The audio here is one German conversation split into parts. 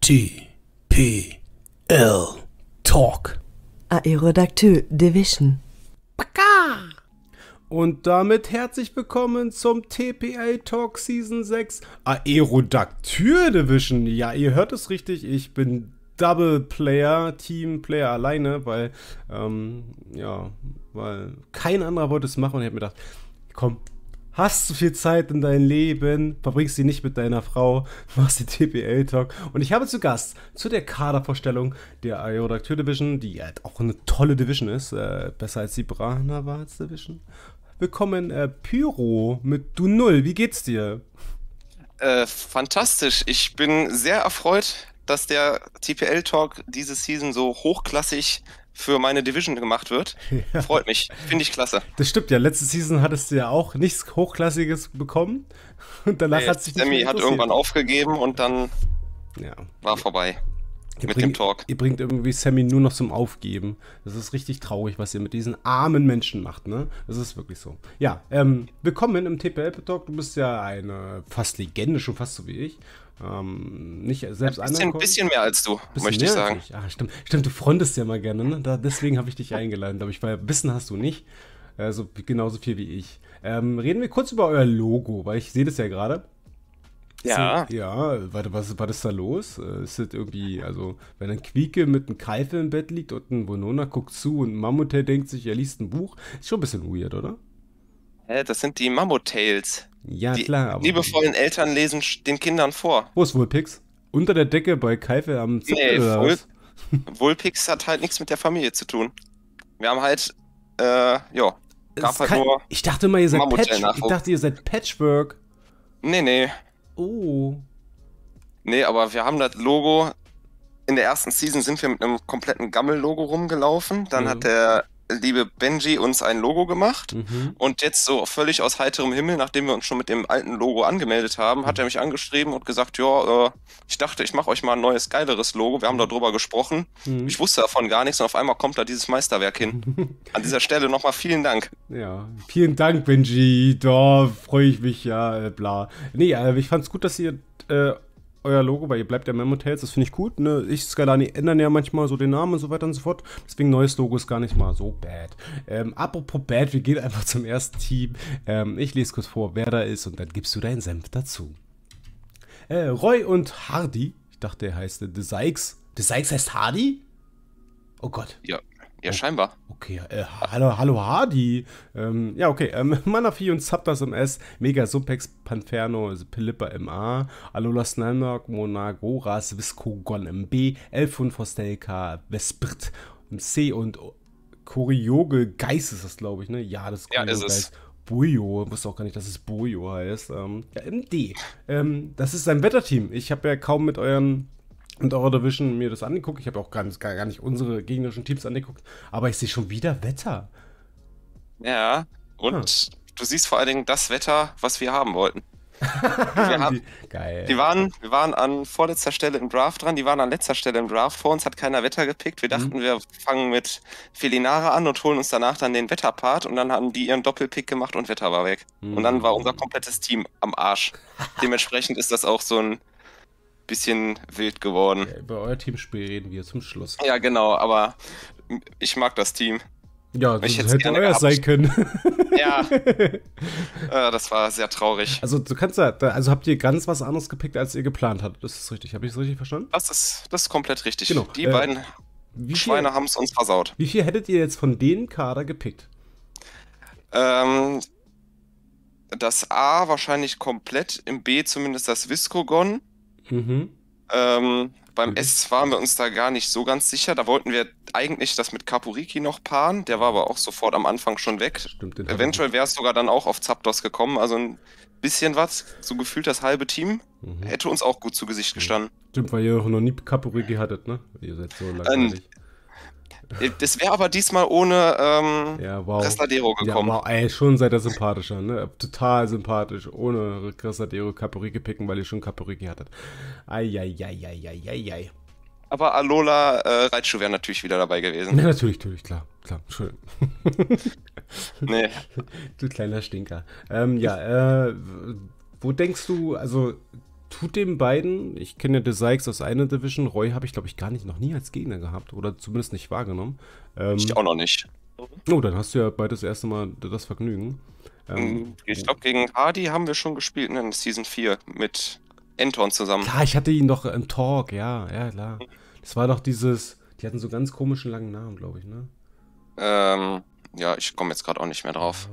TPL Talk. Aerodactyl Division. Baka! Und damit herzlich willkommen zum TPL Talk Season 6 Aerodactyl Division. Ja, ihr hört es richtig, ich bin Double Player, Team Player alleine, weil, ähm, ja, weil kein anderer wollte es machen und ich habe mir gedacht, komm, hast du viel Zeit in deinem Leben, verbringst sie nicht mit deiner Frau, machst den TPL-Talk. Und ich habe zu Gast, zu der Kadervorstellung der Iota Division, die halt auch eine tolle Division ist, äh, besser als die Brahnavaz Division. Willkommen, äh, Pyro mit Du Null. Wie geht's dir? Äh, fantastisch. Ich bin sehr erfreut, dass der TPL-Talk diese Season so hochklassig für meine Division gemacht wird. Ja. Freut mich. Finde ich klasse. Das stimmt ja. Letzte Season hattest du ja auch nichts Hochklassiges bekommen. Und danach hey, hat sich. Sammy hat irgendwann aufgegeben und dann ja. war vorbei. Ihr mit bringt, dem Talk. Ihr bringt irgendwie Sammy nur noch zum Aufgeben. Das ist richtig traurig, was ihr mit diesen armen Menschen macht, ne? Das ist wirklich so. Ja, ähm, willkommen im TPL Talk. Du bist ja eine fast Legende, schon fast so wie ich. Ähm, nicht selbst ein bisschen, bisschen mehr als du, möchte ich sagen. Ich. Ach, stimmt, stimmt, du frontest ja mal gerne, ne? Da, deswegen habe ich dich eingeladen, glaube ich, weil Wissen hast du nicht. Also genauso viel wie ich. Ähm, reden wir kurz über euer Logo, weil ich sehe das ja gerade. Ja. So, ja, warte, was, was ist da los? Äh, ist das irgendwie, also, wenn ein Quieke mit einem Keifel im Bett liegt und ein Bonona guckt zu und Mammutay denkt sich, er liest ein Buch, ist schon ein bisschen weird, oder? das sind die mammut ja, die klar. Aber liebevollen Eltern lesen den Kindern vor. Wo ist Wulpix? Unter der Decke bei Keifel am Zipfel nee, oder Wul was? Wulpix hat halt nichts mit der Familie zu tun. Wir haben halt, äh, ja, gab halt nur Ich dachte mal, ihr seid Patchwork. Ich dachte, ihr seid Patchwork. Nee, nee. Oh. Nee, aber wir haben das Logo. In der ersten Season sind wir mit einem kompletten Gammel-Logo rumgelaufen. Dann mhm. hat der liebe Benji uns ein Logo gemacht mhm. und jetzt so völlig aus heiterem Himmel, nachdem wir uns schon mit dem alten Logo angemeldet haben, hat mhm. er mich angeschrieben und gesagt, ja, äh, ich dachte, ich mache euch mal ein neues, geileres Logo. Wir haben darüber gesprochen. Mhm. Ich wusste davon gar nichts und auf einmal kommt da dieses Meisterwerk hin. An dieser Stelle nochmal vielen Dank. Ja, vielen Dank, Benji. Da freue ich mich ja, äh, bla. Nee, äh, ich fand es gut, dass ihr äh, euer Logo, weil ihr bleibt ja im Hotels, das finde ich gut. Ne? Ich, Skalani, ändern ja manchmal so den Namen und so weiter und so fort. Deswegen neues Logo ist gar nicht mal so bad. Ähm, apropos bad, wir gehen einfach zum ersten Team. Ähm, ich lese kurz vor, wer da ist und dann gibst du deinen Senf dazu. Äh, Roy und Hardy. Ich dachte, er heißt The Sykes. The Sykes heißt Hardy? Oh Gott. Ja. Ja, oh, scheinbar. Okay, äh, hallo, hallo Hardy. Ähm, ja, okay. Ähm, Manafi und Zapdas MS, Mega Supex, Panferno, Pelippa MA, Alola Snellmark, Monagoras, Viscogon MB, Elfun Fostelka, Vesprit C und Korioge Geist ist das, glaube ich, ne? Ja, das ist ja, ist Geist. Es. Bojo, ich wusste auch gar nicht, dass es Bojo heißt. Ähm, ja, MD. Ähm, das ist ein Wetterteam. Ich habe ja kaum mit euren und Eurovision mir das angeguckt. Ich habe auch gar nicht, gar nicht unsere gegnerischen Teams angeguckt, aber ich sehe schon wieder Wetter. Ja, und hm. du siehst vor allen Dingen das Wetter, was wir haben wollten. wir haben, die, geil. Die waren, wir waren an vorletzter Stelle im Draft dran, die waren an letzter Stelle im Draft. Vor uns hat keiner Wetter gepickt. Wir mhm. dachten, mhm. wir fangen mit Felinara an und holen uns danach dann den Wetterpart. Und dann haben die ihren Doppelpick gemacht und Wetter war weg. Mhm. Und dann mhm. war unser komplettes Team am Arsch. Dementsprechend ist das auch so ein bisschen wild geworden. Ja, über euer Teamspiel reden wir zum Schluss. Ja, genau, aber ich mag das Team. Ja, das hätte euer sein können. Ja. ja. Äh, das war sehr traurig. Also du kannst ja, also habt ihr ganz was anderes gepickt, als ihr geplant habt. Das ist richtig. Habe ich es richtig verstanden? Das ist, das ist komplett richtig. Genau. Die äh, beiden viel, Schweine haben es uns versaut. Wie viel hättet ihr jetzt von dem Kader gepickt? Ähm, das A wahrscheinlich komplett, im B zumindest das Viscogon. Mhm. Ähm, beim S waren wir uns da gar nicht so ganz sicher. Da wollten wir eigentlich das mit Kapuriki noch paaren. Der war aber auch sofort am Anfang schon weg. Stimmt, Eventuell wäre es sogar dann auch auf Zapdos gekommen. Also ein bisschen was. So gefühlt das halbe Team mhm. hätte uns auch gut zu Gesicht gestanden. Stimmt, weil ihr noch nie Kapuriki hattet, ne? Ihr seid so äh, lange. Ähm, äh, das wäre aber diesmal ohne ähm, ja, wow. Restadero gekommen. Ja, wow, ey, schon seid ihr sympathischer, ne? Total sympathisch. Ohne Restadero Caporiki picken, weil ihr schon Caporiki hattet. Eieieiei. Aber Alola äh, Reitschuh wäre natürlich wieder dabei gewesen. Ne, natürlich, natürlich, klar. Klar, schön. nee. Du kleiner Stinker. Ähm, ja, äh, wo denkst du, also tut den beiden, ich kenne ja The Sykes aus einer Division, Roy habe ich glaube ich gar nicht, noch nie als Gegner gehabt oder zumindest nicht wahrgenommen. Ähm, ich auch noch nicht. Oh, dann hast du ja beides das erste Mal das Vergnügen. Ähm, ähm ich glaube, gegen Hardy haben wir schon gespielt in Season 4 mit Anton zusammen. Ja, ich hatte ihn doch im Talk, ja, ja, klar. Das war doch dieses, die hatten so ganz komischen langen Namen, glaube ich, ne? Ähm, ja, ich komme jetzt gerade auch nicht mehr drauf.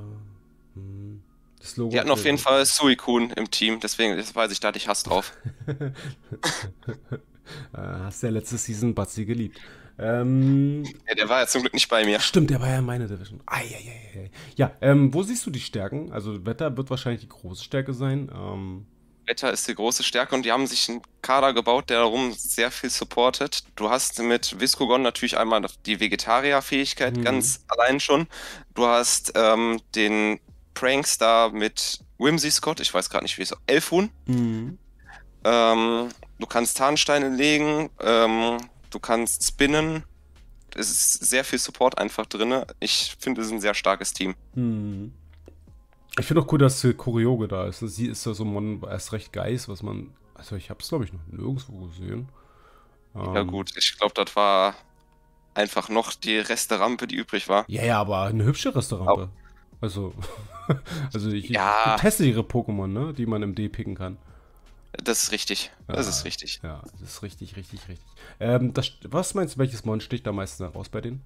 Das Logo. Die hatten auf jeden Fall Suikun im Team, deswegen weiß ich, da hatte ich Hass drauf. Ah, hast ja letzte Season Batzi geliebt. Ähm, ja, der war ja zum Glück nicht bei mir. Stimmt, der war ja in meiner Division. Ah, ja, ja, ja. ja ähm, wo siehst du die Stärken? Also Wetter wird wahrscheinlich die große Stärke sein. Ähm, Wetter ist die große Stärke und die haben sich einen Kader gebaut, der darum sehr viel supportet. Du hast mit Viscogon natürlich einmal die Vegetarier-Fähigkeit mhm. ganz allein schon. Du hast ähm, den Pranks da mit Whimsy Scott, ich weiß gerade nicht, wie es Elfhuhn. Mhm. Ähm, du kannst Tarnsteine legen, ähm, du kannst spinnen. Es ist sehr viel Support einfach drin. Ich finde, es ist ein sehr starkes Team. Mhm. Ich finde auch cool, dass Kurioge da ist. Sie ist ja so ein erst recht Geist, was man. Also ich habe es, glaube ich, noch nirgendwo gesehen. Ähm, ja gut, ich glaube, das war einfach noch die Resterampe, die übrig war. Ja, ja, aber eine hübsche Resterampe. Oh. Also. also ich, ja. ich teste ihre Pokémon, ne? die man im D picken kann. Das ist richtig. Das ja, ist richtig. Ja, das ist richtig, richtig, richtig. Ähm, das, was meinst du, welches Mon sticht da meistens heraus bei denen?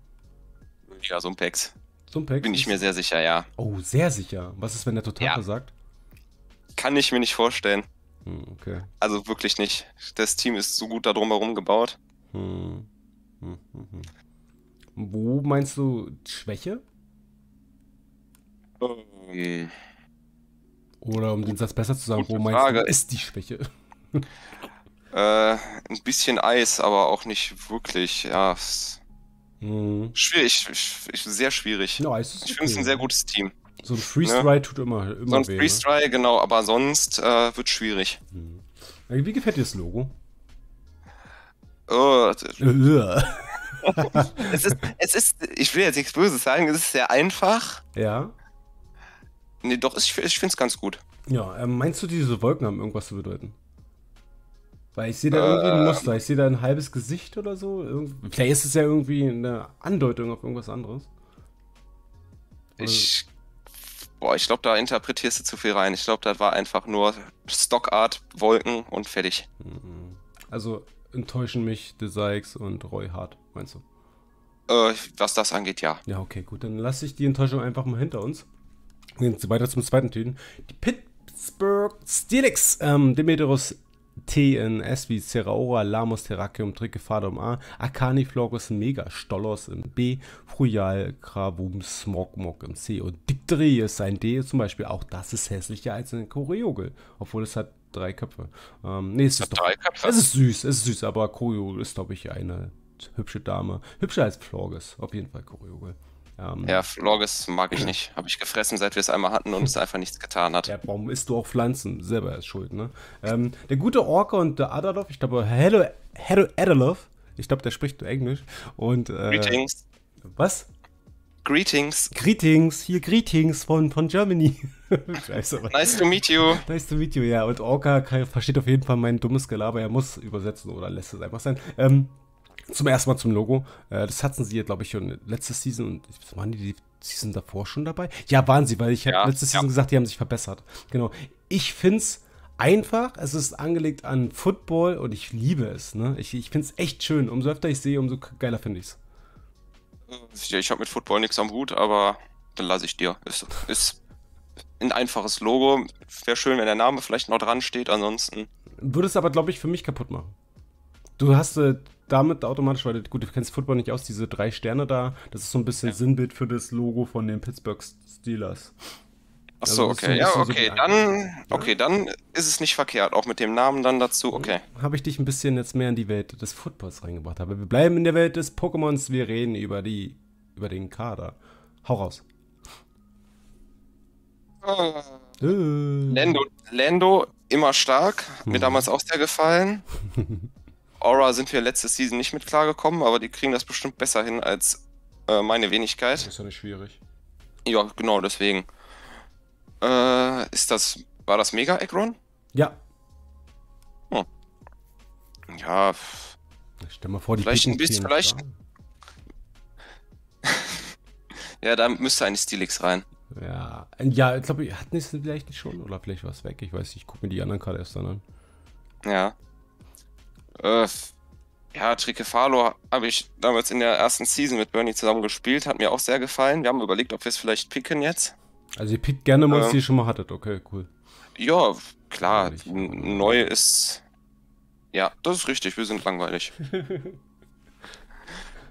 Ja, so So ein Pex. ein Pex? Bin ich mir sehr sicher, ja. Oh, sehr sicher. Was ist, wenn der Total ja. sagt? Kann ich mir nicht vorstellen. Hm, okay. Also wirklich nicht. Das Team ist so gut da drumherum gebaut. Hm hm, hm. hm, Wo meinst du Schwäche? Oh. Hm. Oder um den Satz besser zu sagen, wo meinst Frage. du, ist die Schwäche? Äh, ein bisschen Eis, aber auch nicht wirklich. Ja, hm. schwierig, sehr schwierig. No, ich okay. finde es ein sehr gutes Team. So ein Freestyle ne? dry tut immer, immer So ein Freeze-Dry, ne? genau, aber sonst äh, wird schwierig. Hm. Wie gefällt dir das Logo? Oh, es, ist, es ist, ich will jetzt nichts Böses sagen, es ist sehr einfach. Ja. Nee, doch, ich, ich finde es ganz gut. Ja, äh, meinst du, diese Wolken haben irgendwas zu bedeuten? Weil ich sehe da irgendwie äh, ein Muster, ich sehe da ein halbes Gesicht oder so. Irgend Vielleicht ist es ja irgendwie eine Andeutung auf irgendwas anderes. Oder ich. Boah, ich glaube, da interpretierst du zu viel rein. Ich glaube, das war einfach nur Stockart, Wolken und fertig. Mhm. Also enttäuschen mich The Sykes und Roy Hart, meinst du? Äh, was das angeht, ja. Ja, okay, gut. Dann lasse ich die Enttäuschung einfach mal hinter uns gehen Sie weiter zum zweiten Tüten. Die Pittsburgh Steelix. Ähm, Demeterus TNS wie Ceraura, Lamus, Terracium, Tricephalum A, Akani, Florus, Mega, Stollos im B, Fruyal, Kravum, Smogmog im C und Dictri ist ein D zum Beispiel. Auch das ist hässlicher als ein Koriogel, obwohl es hat drei Köpfe. Ähm, nee, es ist, doch, drei Köpfe. es ist süß, es ist süß, aber Koriogel ist, glaube ich, eine hübsche Dame. Hübscher als Florges, auf jeden Fall Koriogel. Ähm, ja, Florges mag ich nicht. Habe ich gefressen, seit wir es einmal hatten und es einfach nichts getan hat. Ja, warum isst du auch Pflanzen? Selber ist schuld, ne? Ähm, der gute Orca und der Adalov, ich glaube, Hello, Hello Adalov, ich glaube, der spricht Englisch. Und, äh, Greetings. Was? Greetings. Greetings, hier Greetings von, von Germany. Scheiße, nice to meet you. Nice to meet you, ja. Und Orca versteht auf jeden Fall mein dummes Gelaber. Er muss übersetzen oder lässt es einfach sein. Ähm, zum ersten Mal zum Logo. Äh, das hatten sie glaube ich, schon letzte Season und waren die, die Season davor schon dabei? Ja, waren sie, weil ich ja, letzte Season ja. gesagt, die haben sich verbessert. Genau. Ich finde es einfach, es ist angelegt an Football und ich liebe es. Ne? Ich, ich finde es echt schön. Umso öfter ich sehe, umso geiler finde ich es. Ich habe mit Football nichts am Hut, aber dann lasse ich dir. Ist, ist ein einfaches Logo. Wäre schön, wenn der Name vielleicht noch dran steht, ansonsten. Würde es aber, glaube ich, für mich kaputt machen. Du hast, äh, damit automatisch, weil gut, du kennst Football nicht aus, diese drei Sterne da, das ist so ein bisschen ja. Sinnbild für das Logo von den Pittsburgh Steelers. Achso, also okay, ja, okay, so dann, okay, dann ist es nicht verkehrt, auch mit dem Namen dann dazu, okay. Habe ich dich ein bisschen jetzt mehr in die Welt des Footballs reingebracht, aber wir bleiben in der Welt des Pokémons, wir reden über die, über den Kader. Hau raus. Ah. Äh. Lando, Lando, immer stark, mir hm. damals auch sehr gefallen. Aura sind wir letzte Season nicht mit klargekommen, aber die kriegen das bestimmt besser hin als äh, meine Wenigkeit. Das ist ja nicht schwierig. Ja, genau, deswegen. Äh, ist das. War das Mega Egron? Ja. Hm. Ja. Ich stell mal vor, die Vielleicht ein bisschen, vielleicht. ja, da müsste eine Stilix rein. Ja, äh, ja ich glaube, hatten es vielleicht nicht schon oder vielleicht was weg. Ich weiß nicht, ich gucke mir die anderen gerade erst dann an. Ja. Äh, ja, Trikefalo habe ich damals in der ersten Season mit Bernie zusammen gespielt, hat mir auch sehr gefallen. Wir haben überlegt, ob wir es vielleicht picken jetzt. Also ihr pickt gerne Mods, ähm, die ihr schon mal hattet, okay, cool. Ja, klar, neu ist... Ja, das ist richtig, wir sind langweilig.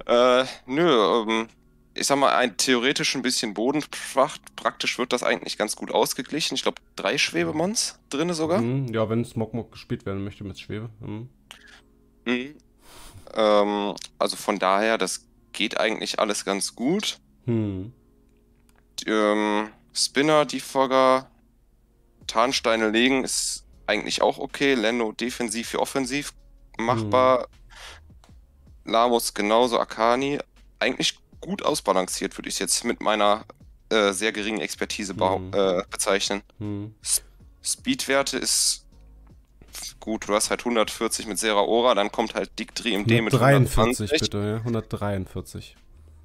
äh, nö, ähm, ich sag mal, ein theoretisch ein bisschen bodenschwacht. Praktisch wird das eigentlich ganz gut ausgeglichen. Ich glaube, drei Schwebemons drin sogar. Mhm, ja, wenn Smogmog gespielt werden möchte mit Schwebe. Mhm. Mhm. Ähm, also von daher, das geht eigentlich alles ganz gut. Mhm. Ähm, Spinner, Defogger, Tarnsteine legen ist eigentlich auch okay. Lando defensiv wie offensiv machbar. Mhm. Lamus genauso, Akani. Eigentlich gut ausbalanciert, würde ich es jetzt mit meiner äh, sehr geringen Expertise mhm. äh, bezeichnen. Mhm. Speedwerte ist gut, du hast halt 140 mit Serra Ora, dann kommt halt Diktri im D mit 143 bitte, ja, 143.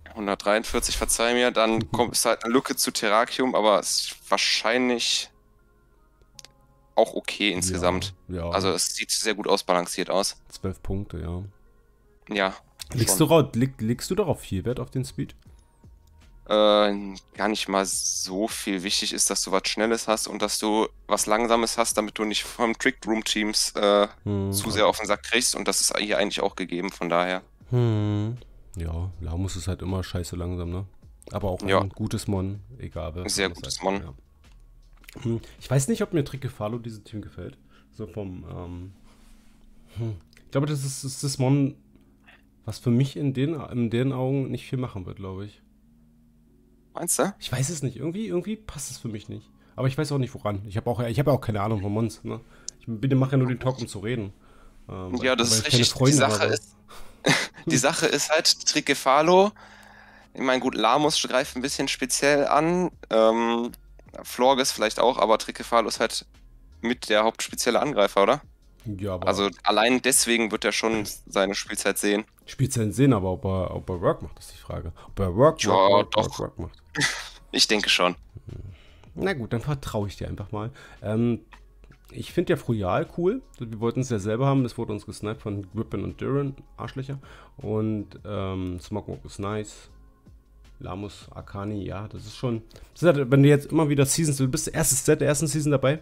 143, verzeih mir, dann mhm. kommt, ist halt eine Lücke zu Terrakium, aber es ist wahrscheinlich auch okay insgesamt. Ja, ja. Also es sieht sehr gut ausbalanciert aus. 12 Punkte, ja. Ja. Liegst du, leg, du darauf viel Wert auf den Speed? Äh, gar nicht mal so viel wichtig ist, dass du was Schnelles hast und dass du was Langsames hast, damit du nicht vom Trick Room Teams äh, hm. zu sehr auf den Sack kriegst. Und das ist hier eigentlich auch gegeben, von daher. Hm. Ja, Lamus ist halt immer scheiße langsam, ne? Aber auch ja. ein gutes Mon, egal. Wer sehr gutes Mon. Ja. Hm. Ich weiß nicht, ob mir Trick Gefalo diesem Team gefällt. So vom. Ähm, hm. Ich glaube, das ist, ist das Mon, was für mich in den, in den Augen nicht viel machen wird, glaube ich. Meinst du? Ich weiß es nicht. Irgendwie, irgendwie passt es für mich nicht. Aber ich weiß auch nicht woran. Ich habe auch, hab auch keine Ahnung von Mons. Ne? Ich bitte mache ja nur den Talk, um zu reden. Ähm, ja, das ist richtig. die Sache ist, die Sache ist halt, Trikefalo, ich meine, gut, Lamus greift ein bisschen speziell an. Ähm, Florges vielleicht auch, aber Trikefalo ist halt mit der hauptspezielle Angreifer, oder? Ja, also allein deswegen wird er schon seine Spielzeit sehen. Spielzeit sehen, aber ob er, ob er Work macht, ist die Frage. Ob er Work, ja, Work, Work, Work macht. Ich denke schon. Na gut, dann vertraue ich dir einfach mal. Ähm, ich finde ja Fruial cool. Wir wollten es ja selber haben. Es wurde uns gesniped von Grippin und Duran. Arschlöcher. Und ähm, Smogmog ist nice. Lamus, Akani, ja, das ist schon. wenn du jetzt immer wieder Seasons, du bist erstes Set der ersten Season dabei,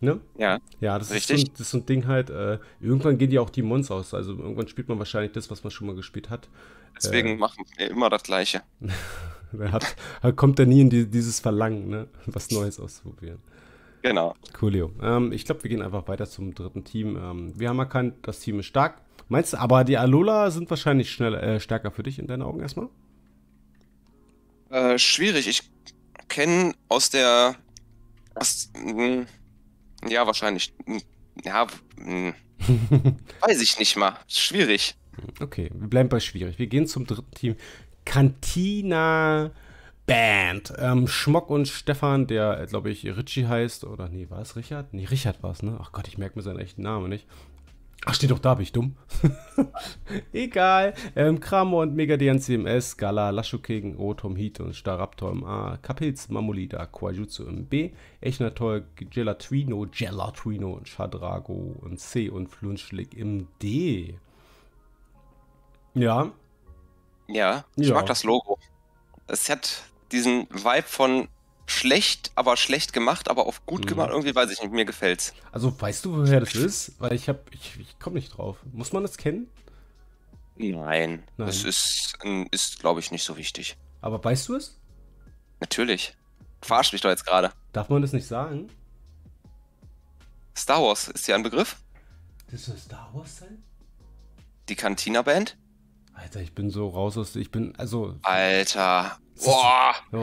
Ne? Ja. Ja, das Richtig. ist, so ein, das ist so ein Ding halt. Äh, irgendwann gehen ja auch die Mons aus. Also irgendwann spielt man wahrscheinlich das, was man schon mal gespielt hat. Deswegen äh, machen wir immer das Gleiche. da hat, kommt er nie in die, dieses Verlangen, ne? was Neues auszuprobieren. Genau. Cool, Leo. Ähm, ich glaube, wir gehen einfach weiter zum dritten Team. Ähm, wir haben erkannt, das Team ist stark. Meinst du, aber die Alola sind wahrscheinlich schneller, äh, stärker für dich in deinen Augen erstmal? Äh, schwierig. Ich kenne aus der. Aus, mh, ja, wahrscheinlich. Hm, ja, hm. weiß ich nicht mal. Schwierig. Okay, wir bleiben bei schwierig. Wir gehen zum dritten Team. Cantina Band. Ähm, Schmock und Stefan, der, äh, glaube ich, Richie heißt. Oder nee, war es Richard? Nee, Richard war es, ne? Ach Gott, ich merke mir seinen echten Namen nicht. Ach, steht doch da, bin ich dumm. Egal. Ähm, Kramer und Megadian CMS, Gala, Lashuking, Rotom Heat und Staraptor im A, Kapilz, Mamolida, Quajutsu im B, Echnatol, Gelatrino, Gelatrino und Shadrago im C und Flunschlick im D. Ja. Ja, ich ja. mag das Logo. Es hat diesen Vibe von schlecht, aber schlecht gemacht, aber auch gut mhm. gemacht. Irgendwie weiß ich nicht, mir gefällt's. Also weißt du, woher das ist? Weil ich habe, ich, ich komme nicht drauf. Muss man das kennen? Nein, Nein. das ist, ist glaube ich, nicht so wichtig. Aber weißt du es? Natürlich. Verarsch mich doch jetzt gerade. Darf man das nicht sagen? Star Wars, ist ja ein Begriff? Das soll Star Wars sein? Die Cantina Band? Alter, ich bin so raus aus. Ich bin, also. Alter. Boah. Boah.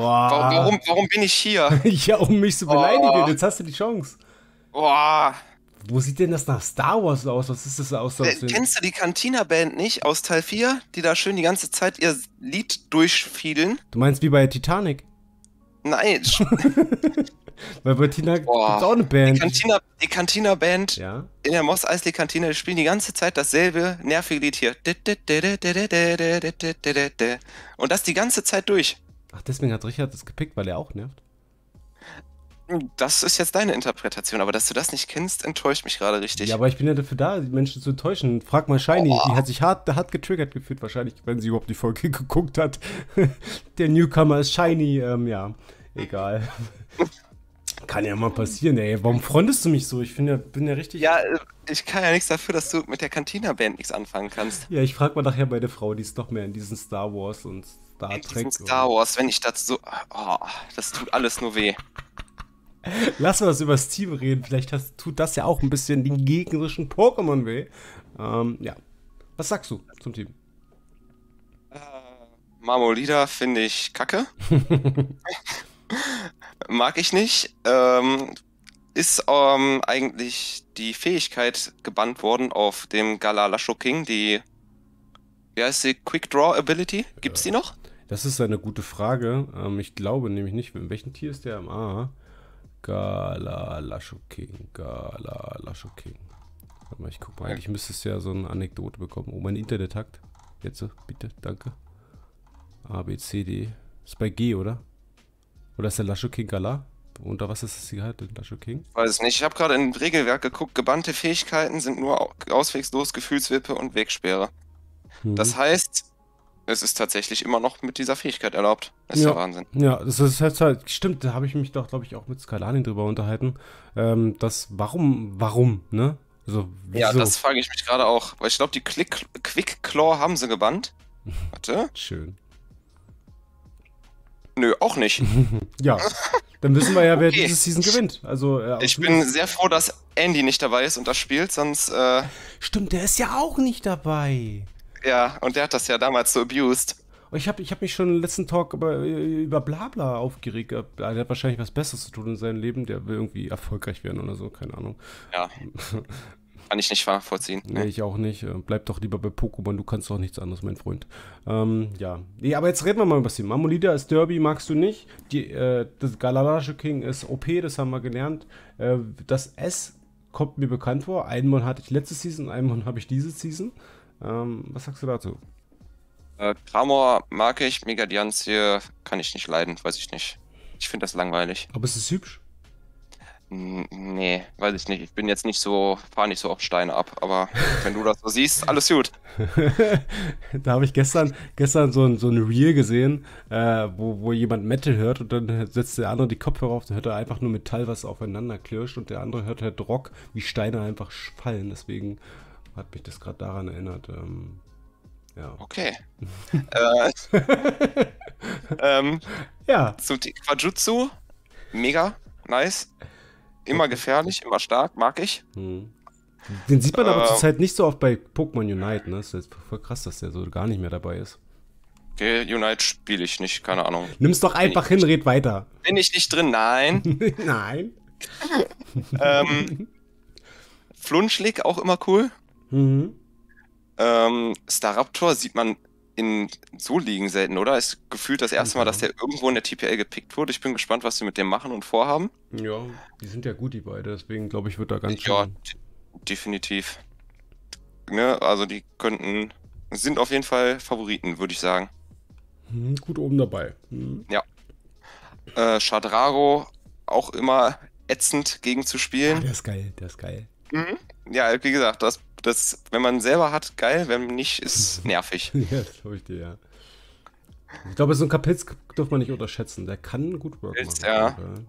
Warum, warum bin ich hier? ja, um mich zu beleidigen. Boah. Jetzt hast du die Chance. Boah. Wo sieht denn das nach Star Wars aus? Was ist das aus? Äh, kennst du die Cantina-Band nicht aus Teil 4, die da schön die ganze Zeit ihr Lied durchfielen? Du meinst wie bei Titanic? Nein. Weil bei Tina gibt auch eine Band. Die Cantina, die Cantina Band ja? in der Moss Eisley Cantina, die spielen die ganze Zeit dasselbe nervige Lied hier. Und das die ganze Zeit durch. Ach, deswegen hat Richard das gepickt, weil er auch nervt. Das ist jetzt deine Interpretation, aber dass du das nicht kennst, enttäuscht mich gerade richtig. Ja, aber ich bin ja dafür da, die Menschen zu enttäuschen. Frag mal Shiny, oh. die hat sich hart, hart getriggert gefühlt, wahrscheinlich, wenn sie überhaupt die Folge geguckt hat. Der Newcomer ist Shiny, ähm, ja, egal. Kann ja mal passieren, ey. Warum freundest du mich so? Ich ja, bin ja richtig. Ja, äh, ich kann ja nichts dafür, dass du mit der Cantina-Band nichts anfangen kannst. Ja, ich frag mal nachher bei der Frau, die ist doch mehr in diesen Star Wars und Star in Trek. In Star Wars, wenn ich dazu so. Oh, das tut alles nur weh. Lass uns über das Team reden. Vielleicht hast, tut das ja auch ein bisschen den gegnerischen Pokémon weh. Ähm, ja. Was sagst du zum Team? Äh, Marmolida finde ich kacke. mag ich nicht. Ähm, ist ähm, eigentlich die Fähigkeit gebannt worden auf dem Galalasho King, die, wie heißt sie, Quick Draw Ability? Gibt's die noch? Das ist eine gute Frage. Ähm, ich glaube nämlich nicht. In welchem Tier ist der am A? Galalasho King, Galalasho King. Warte mal, ich guck mal. Eigentlich müsste es ja so eine Anekdote bekommen. Oh, mein Internet hackt. Jetzt, bitte, danke. A, B, C, D. Ist bei G, oder? Oder ist der Lasche King Gala? Unter was ist das hier halt, Lasche King? Weiß es nicht. Ich habe gerade im Regelwerk geguckt. Gebannte Fähigkeiten sind nur auswegslos, Gefühlswippe und Wegsperre. Mhm. Das heißt, es ist tatsächlich immer noch mit dieser Fähigkeit erlaubt. Das ist ja, der Wahnsinn. Ja, das ist halt, halt stimmt, da habe ich mich doch, glaube ich, auch mit Skalani drüber unterhalten. Ähm, das, warum, warum, ne? Also, Ja, das frage ich mich gerade auch, weil ich glaube, die Quick Claw haben sie gebannt. Warte. Schön. Nö, auch nicht. ja. Dann wissen wir ja, wer okay. diese Season gewinnt. Also, ja, äh, ich bin sehr froh, dass Andy nicht dabei ist und das spielt, sonst. Äh Stimmt, der ist ja auch nicht dabei. Ja, und der hat das ja damals so abused. Oh, ich habe ich hab mich schon im letzten Talk über, über Blabla aufgeregt. Äh, der hat wahrscheinlich was Besseres zu tun in seinem Leben. Der will irgendwie erfolgreich werden oder so, keine Ahnung. Ja. Kann ich nicht nachvollziehen. Nee, nee, ich auch nicht. Äh, bleib doch lieber bei Pokémon, du kannst doch nichts anderes, mein Freund. Ähm, ja. Nee, aber jetzt reden wir mal über das Team. Mamolita ist Derby, magst du nicht. Die, äh, das Galalache King ist OP, das haben wir gelernt. Äh, das S kommt mir bekannt vor. Einmal hatte ich letzte Season, einmal habe ich diese Season. Ähm, was sagst du dazu? Äh, Kramor mag ich, Megadianz hier kann ich nicht leiden, weiß ich nicht. Ich finde das langweilig. Aber es ist hübsch. Nee, weiß ich nicht. Ich bin jetzt nicht so, fahre nicht so auf Steine ab, aber wenn du das so siehst, alles gut. da habe ich gestern, gestern so ein, so ein Reel gesehen, äh, wo, wo jemand Metal hört und dann setzt der andere die Kopfhörer auf, dann hört er einfach nur Metall, was aufeinander klirscht und der andere hört halt Rock, wie Steine einfach fallen. Deswegen hat mich das gerade daran erinnert. Ähm, ja. Okay. äh, ähm, ja. Zu Quajutsu, mega, nice. Immer gefährlich, immer stark, mag ich. Mhm. Den sieht man äh, aber zurzeit nicht so oft bei Pokémon Unite, ne? Das ist voll krass, dass der so gar nicht mehr dabei ist. Okay, Unite spiele ich nicht, keine Ahnung. Nimm's doch einfach hin, red weiter. Bin ich nicht drin, nein. nein. ähm, Flunschlick auch immer cool. Mhm. Ähm, Staraptor sieht man in so liegen selten, oder? Ist gefühlt das erste Mal, dass mhm. der irgendwo in der TPL gepickt wurde. Ich bin gespannt, was sie mit dem machen und vorhaben. Ja, die sind ja gut, die beiden. Deswegen glaube ich, wird da ganz Ja, definitiv. Ne, also die könnten, sind auf jeden Fall Favoriten, würde ich sagen. Hm, gut oben dabei. Hm. Ja. Äh, Shadrago auch immer ätzend gegen zu spielen. Ah, der ist geil, der ist geil. Mhm. Ja, wie gesagt, das das, wenn man selber hat, geil, wenn nicht, ist nervig. ja, das glaube ich dir, ja. Ich glaube, so ein Kapitz darf man nicht unterschätzen. Der kann gut Work Pilz, machen.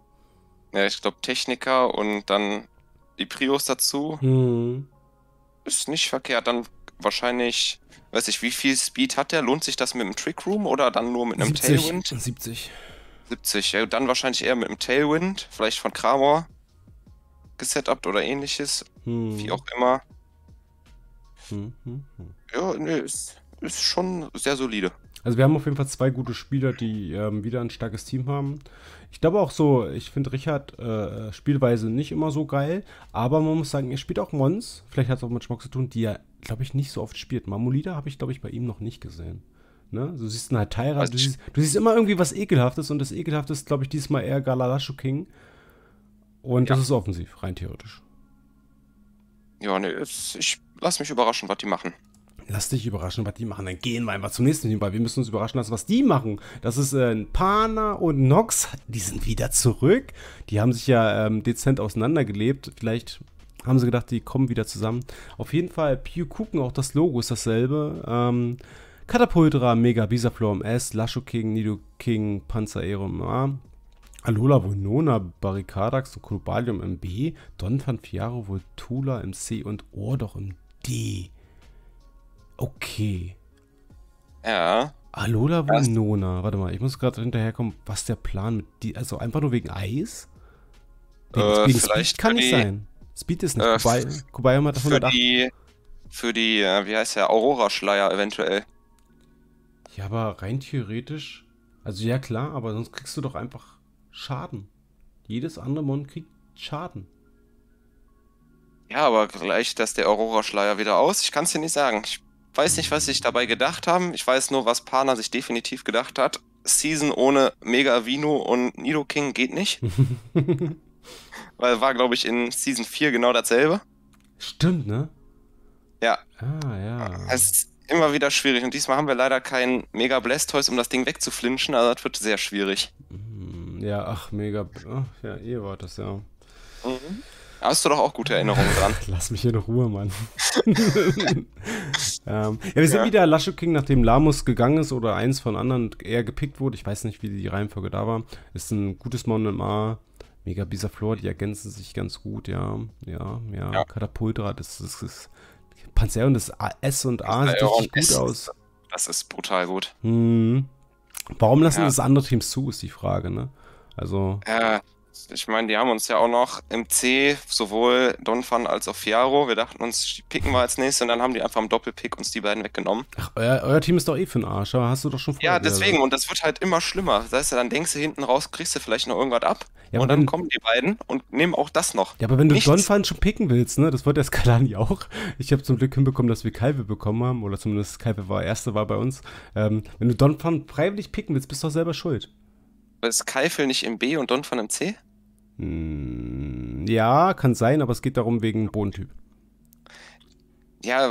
Ja. ja, ich glaube Techniker und dann die Prios dazu. Mhm. Ist nicht verkehrt. Dann wahrscheinlich, weiß ich, wie viel Speed hat der? Lohnt sich das mit einem Trick Room oder dann nur mit einem 70. Tailwind? 70. 70, ja, dann wahrscheinlich eher mit einem Tailwind, vielleicht von Kramor gesetupt oder ähnliches, hm. wie auch immer. Hm, hm, hm. Ja, nee, ist, ist schon sehr solide. Also wir haben auf jeden Fall zwei gute Spieler, die ähm, wieder ein starkes Team haben. Ich glaube auch so, ich finde Richard äh, spielweise nicht immer so geil, aber man muss sagen, er spielt auch Mons, vielleicht hat es auch mit Schmock zu tun, die er, glaube ich, nicht so oft spielt. Mamolida habe ich, glaube ich, bei ihm noch nicht gesehen. Ne? Du siehst einen Hateira, also, du, siehst, du siehst immer irgendwie was Ekelhaftes und das Ekelhafte ist, glaube ich, diesmal eher Galalashu King. Und ja. das ist offensiv, rein theoretisch. Ja, nee, ich lass mich überraschen, was die machen. Lass dich überraschen, was die machen. Dann gehen wir einfach zum nächsten Team, weil wir müssen uns überraschen lassen, was die machen. Das ist äh, Pana und Nox. Die sind wieder zurück. Die haben sich ja ähm, dezent auseinandergelebt. Vielleicht haben sie gedacht, die kommen wieder zusammen. Auf jeden Fall, Pew gucken, auch das Logo ist dasselbe. Ähm, Katapultra, Mega, Bisaflor MS, Lasho King, Nido King, Panzer Aero Alola Winona, Barricadax und Cobalium im B, Don Fanfiaro Voltula im C und Ordoch im D. Okay. Ja. Alola Winona. Warte mal, ich muss gerade hinterherkommen, was der Plan mit die. Also einfach nur wegen Eis? Wegen, äh, wegen vielleicht Speed kann nicht die, sein. Speed ist nicht. Äh, Kubai, hat das Für die, für die, wie heißt der, Aurora-Schleier eventuell. Ja, aber rein theoretisch. Also ja klar, aber sonst kriegst du doch einfach Schaden. Jedes andere Mon kriegt Schaden. Ja, aber gleich, dass der Aurora-Schleier wieder aus. Ich kann es dir nicht sagen. Ich weiß nicht, was sich dabei gedacht haben. Ich weiß nur, was Pana sich definitiv gedacht hat. Season ohne Mega Vino und Nido King geht nicht. Weil war, glaube ich, in Season 4 genau dasselbe. Stimmt, ne? Ja. Ah, ja. Es ist immer wieder schwierig. Und diesmal haben wir leider keinen Mega Blastoise, um das Ding wegzuflinschen. Also das wird sehr schwierig. Mhm. Hm. Ja, ach, mega. ja, ihr wart das, ja. Mhm. Hast du doch auch gute Erinnerungen dran. Lass mich hier in Ruhe, Mann. ähm, ja, wir sind ja. wieder Lasche King, nachdem Lamus gegangen ist oder eins von anderen eher gepickt wurde. Ich weiß nicht, wie die Reihenfolge da war. Ist ein gutes Mon MA. Mega Bisaflor, die ergänzen sich ganz gut, ja. Ja, ja. ja. Katapultra, das ist. Das ist Panzeron, das S und A sieht richtig gut S, aus. Das ist brutal gut. Hm. Warum lassen ja. das andere Teams zu, ist die Frage, ne? Also. Äh, ich meine, die haben uns ja auch noch im C sowohl Donphan als auch Fiaro. Wir dachten uns, die picken wir als nächstes und dann haben die einfach im Doppelpick uns die beiden weggenommen. Ach, euer, euer Team ist doch eh für den Arsch, aber hast du doch schon vorher. Ja, deswegen, und das wird halt immer schlimmer. Das heißt, dann denkst du hinten raus, kriegst du vielleicht noch irgendwas ab. Ja, und dann wenn, kommen die beiden und nehmen auch das noch. Ja, aber wenn du Nichts. Donphan schon picken willst, ne, das wollte der Skalani auch. Ich habe zum Glück hinbekommen, dass wir Kalve bekommen haben, oder zumindest Kalve war, erste war bei uns. Ähm, wenn du Donphan freiwillig picken willst, bist du doch selber schuld ist Keifel nicht im B und von einem C? Hm, ja, kann sein, aber es geht darum wegen Bodentyp. Ja,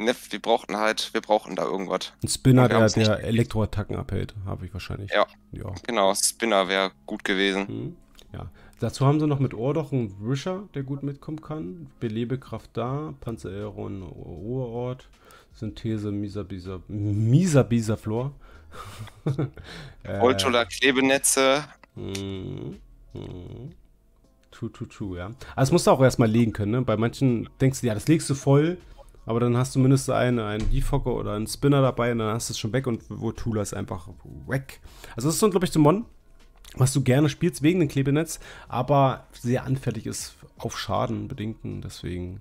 ne, wir brauchten halt, wir brauchen da irgendwas. Ein Spinner, der, der Elektroattacken abhält, habe ich wahrscheinlich. Ja, ja. genau, Spinner wäre gut gewesen. Mhm. Ja, dazu haben sie noch mit Ordoch einen Wischer, der gut mitkommen kann. Belebekraft da, Panzereron Ruheort, Synthese Misa Bisa, Misa Bisa Flor. Voltola äh. Klebenetze. Mhm. Mhm. True, true, true, ja. Also das musst du auch erstmal legen können, ne? Bei manchen denkst du, ja, das legst du voll, aber dann hast du mindestens einen, einen Defogger oder einen Spinner dabei und dann hast du es schon weg und Voltula ist einfach weg. Also das ist so, glaube ich, Mon, was du gerne spielst wegen dem Klebenetz, aber sehr anfällig ist auf Schaden bedingten, deswegen.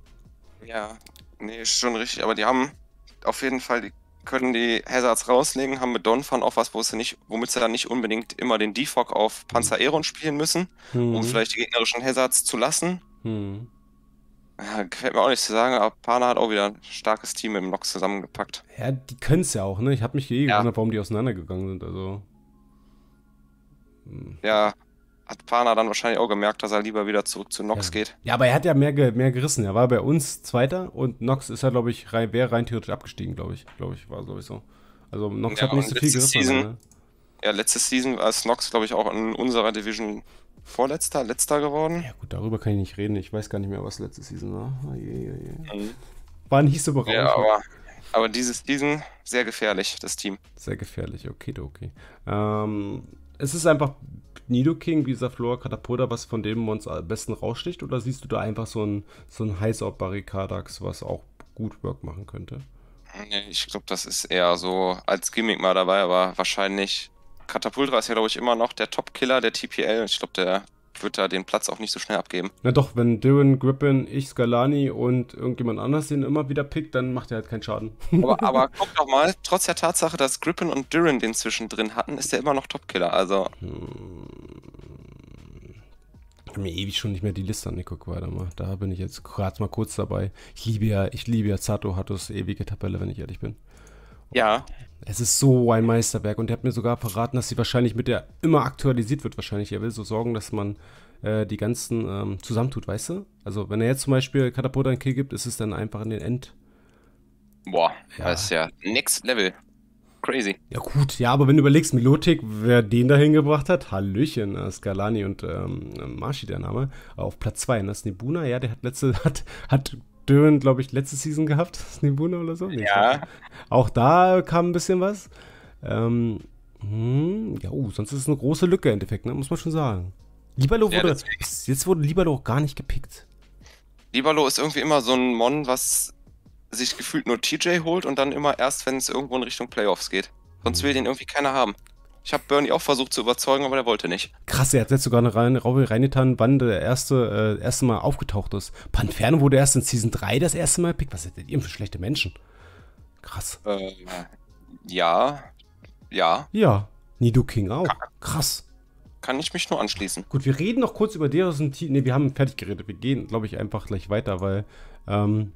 Ja, nee, ist schon richtig, aber die haben auf jeden Fall die können die Hazards rauslegen, haben mit Donphan auch was, sie nicht, womit sie dann nicht unbedingt immer den Defog auf Panzer Aeron spielen müssen, mhm. um vielleicht die gegnerischen Hazards zu lassen. Mhm. Ja, gefällt mir auch nicht zu sagen, aber Pana hat auch wieder ein starkes Team im Nox zusammengepackt. Ja, die können es ja auch, ne? Ich habe mich eh ja. warum die auseinandergegangen sind, also. Mhm. Ja, hat Pana dann wahrscheinlich auch gemerkt, dass er lieber wieder zurück zu Nox ja. geht. Ja, aber er hat ja mehr, mehr gerissen. Er war bei uns Zweiter und Nox ist ja, glaube ich, rein, wäre rein theoretisch abgestiegen, glaube ich. Glaube ich, war sowieso. Also Nox ja, hat nicht so viel gerissen. Season, ne? Ja, letzte Season war Nox, glaube ich, auch in unserer Division vorletzter, letzter geworden. Ja gut, darüber kann ich nicht reden. Ich weiß gar nicht mehr, was letzte Season war. Oh, je, je, oh je. Mhm. War nicht so berauschend. Ja, aber, aber dieses Season sehr gefährlich, das Team. Sehr gefährlich, okay, okay. Ähm, es ist einfach Nidoking, dieser Flora Catapulta, was von dem uns am besten raussticht? Oder siehst du da einfach so ein, so ein heißer Barrikadax, was auch gut Work machen könnte? ich glaube, das ist eher so als Gimmick mal dabei, aber wahrscheinlich. Katapultra ist ja, glaube ich, immer noch der Top-Killer der TPL. Ich glaube, der würde da den Platz auch nicht so schnell abgeben. Na doch, wenn Dylan, Grippin, ich, Scalani und irgendjemand anders den immer wieder pickt, dann macht er halt keinen Schaden. Aber, aber guck doch mal, trotz der Tatsache, dass Grippin und Dylan den zwischendrin hatten, ist er immer noch Topkiller. Also. Ich habe mir ewig schon nicht mehr die Liste angeguckt, weiter mal. Da bin ich jetzt gerade mal kurz dabei. Ich liebe ja, ich liebe ja Zato Hattos ewige Tabelle, wenn ich ehrlich bin. Ja. Es ist so ein Meisterwerk und er hat mir sogar verraten, dass sie wahrscheinlich mit der immer aktualisiert wird wahrscheinlich. Er will so sorgen, dass man äh, die ganzen ähm, zusammentut, weißt du? Also wenn er jetzt zum Beispiel Katapult einen Kill gibt, ist es dann einfach in den End. Boah, ja. das ist ja next level. Crazy. Ja gut, ja, aber wenn du überlegst, Melotik, wer den da hingebracht hat, Hallöchen, äh, Skalani und ähm, Marshi der Name, auf Platz 2, ne, das ist Nebuna, ja, der hat letzte, hat, hat Dürren, glaube ich, letzte Season gehabt, Snibuna oder so. Nee, ja. Auch da kam ein bisschen was. Ähm, hm, ja, uh, sonst ist es eine große Lücke im Endeffekt, ne? muss man schon sagen. Libalo ja, wurde, bis jetzt wurde Libalo auch gar nicht gepickt. Libalo ist irgendwie immer so ein Mon, was sich gefühlt nur TJ holt und dann immer erst, wenn es irgendwo in Richtung Playoffs geht. Sonst will hm. den irgendwie keiner haben. Ich habe Bernie auch versucht zu überzeugen, aber der wollte nicht. Krass, er hat jetzt sogar eine rein, reingetan, wann der erste, äh, erste Mal aufgetaucht ist. Panferno wurde erst in Season 3 das erste Mal pickt. Was sind ihr für schlechte Menschen? Krass. Äh, ja. Ja. Ja. Nido King auch. Krass. Kann ich mich nur anschließen. Gut, wir reden noch kurz über deren Team. Ne, wir haben fertig geredet. Wir gehen, glaube ich, einfach gleich weiter, weil. Ähm,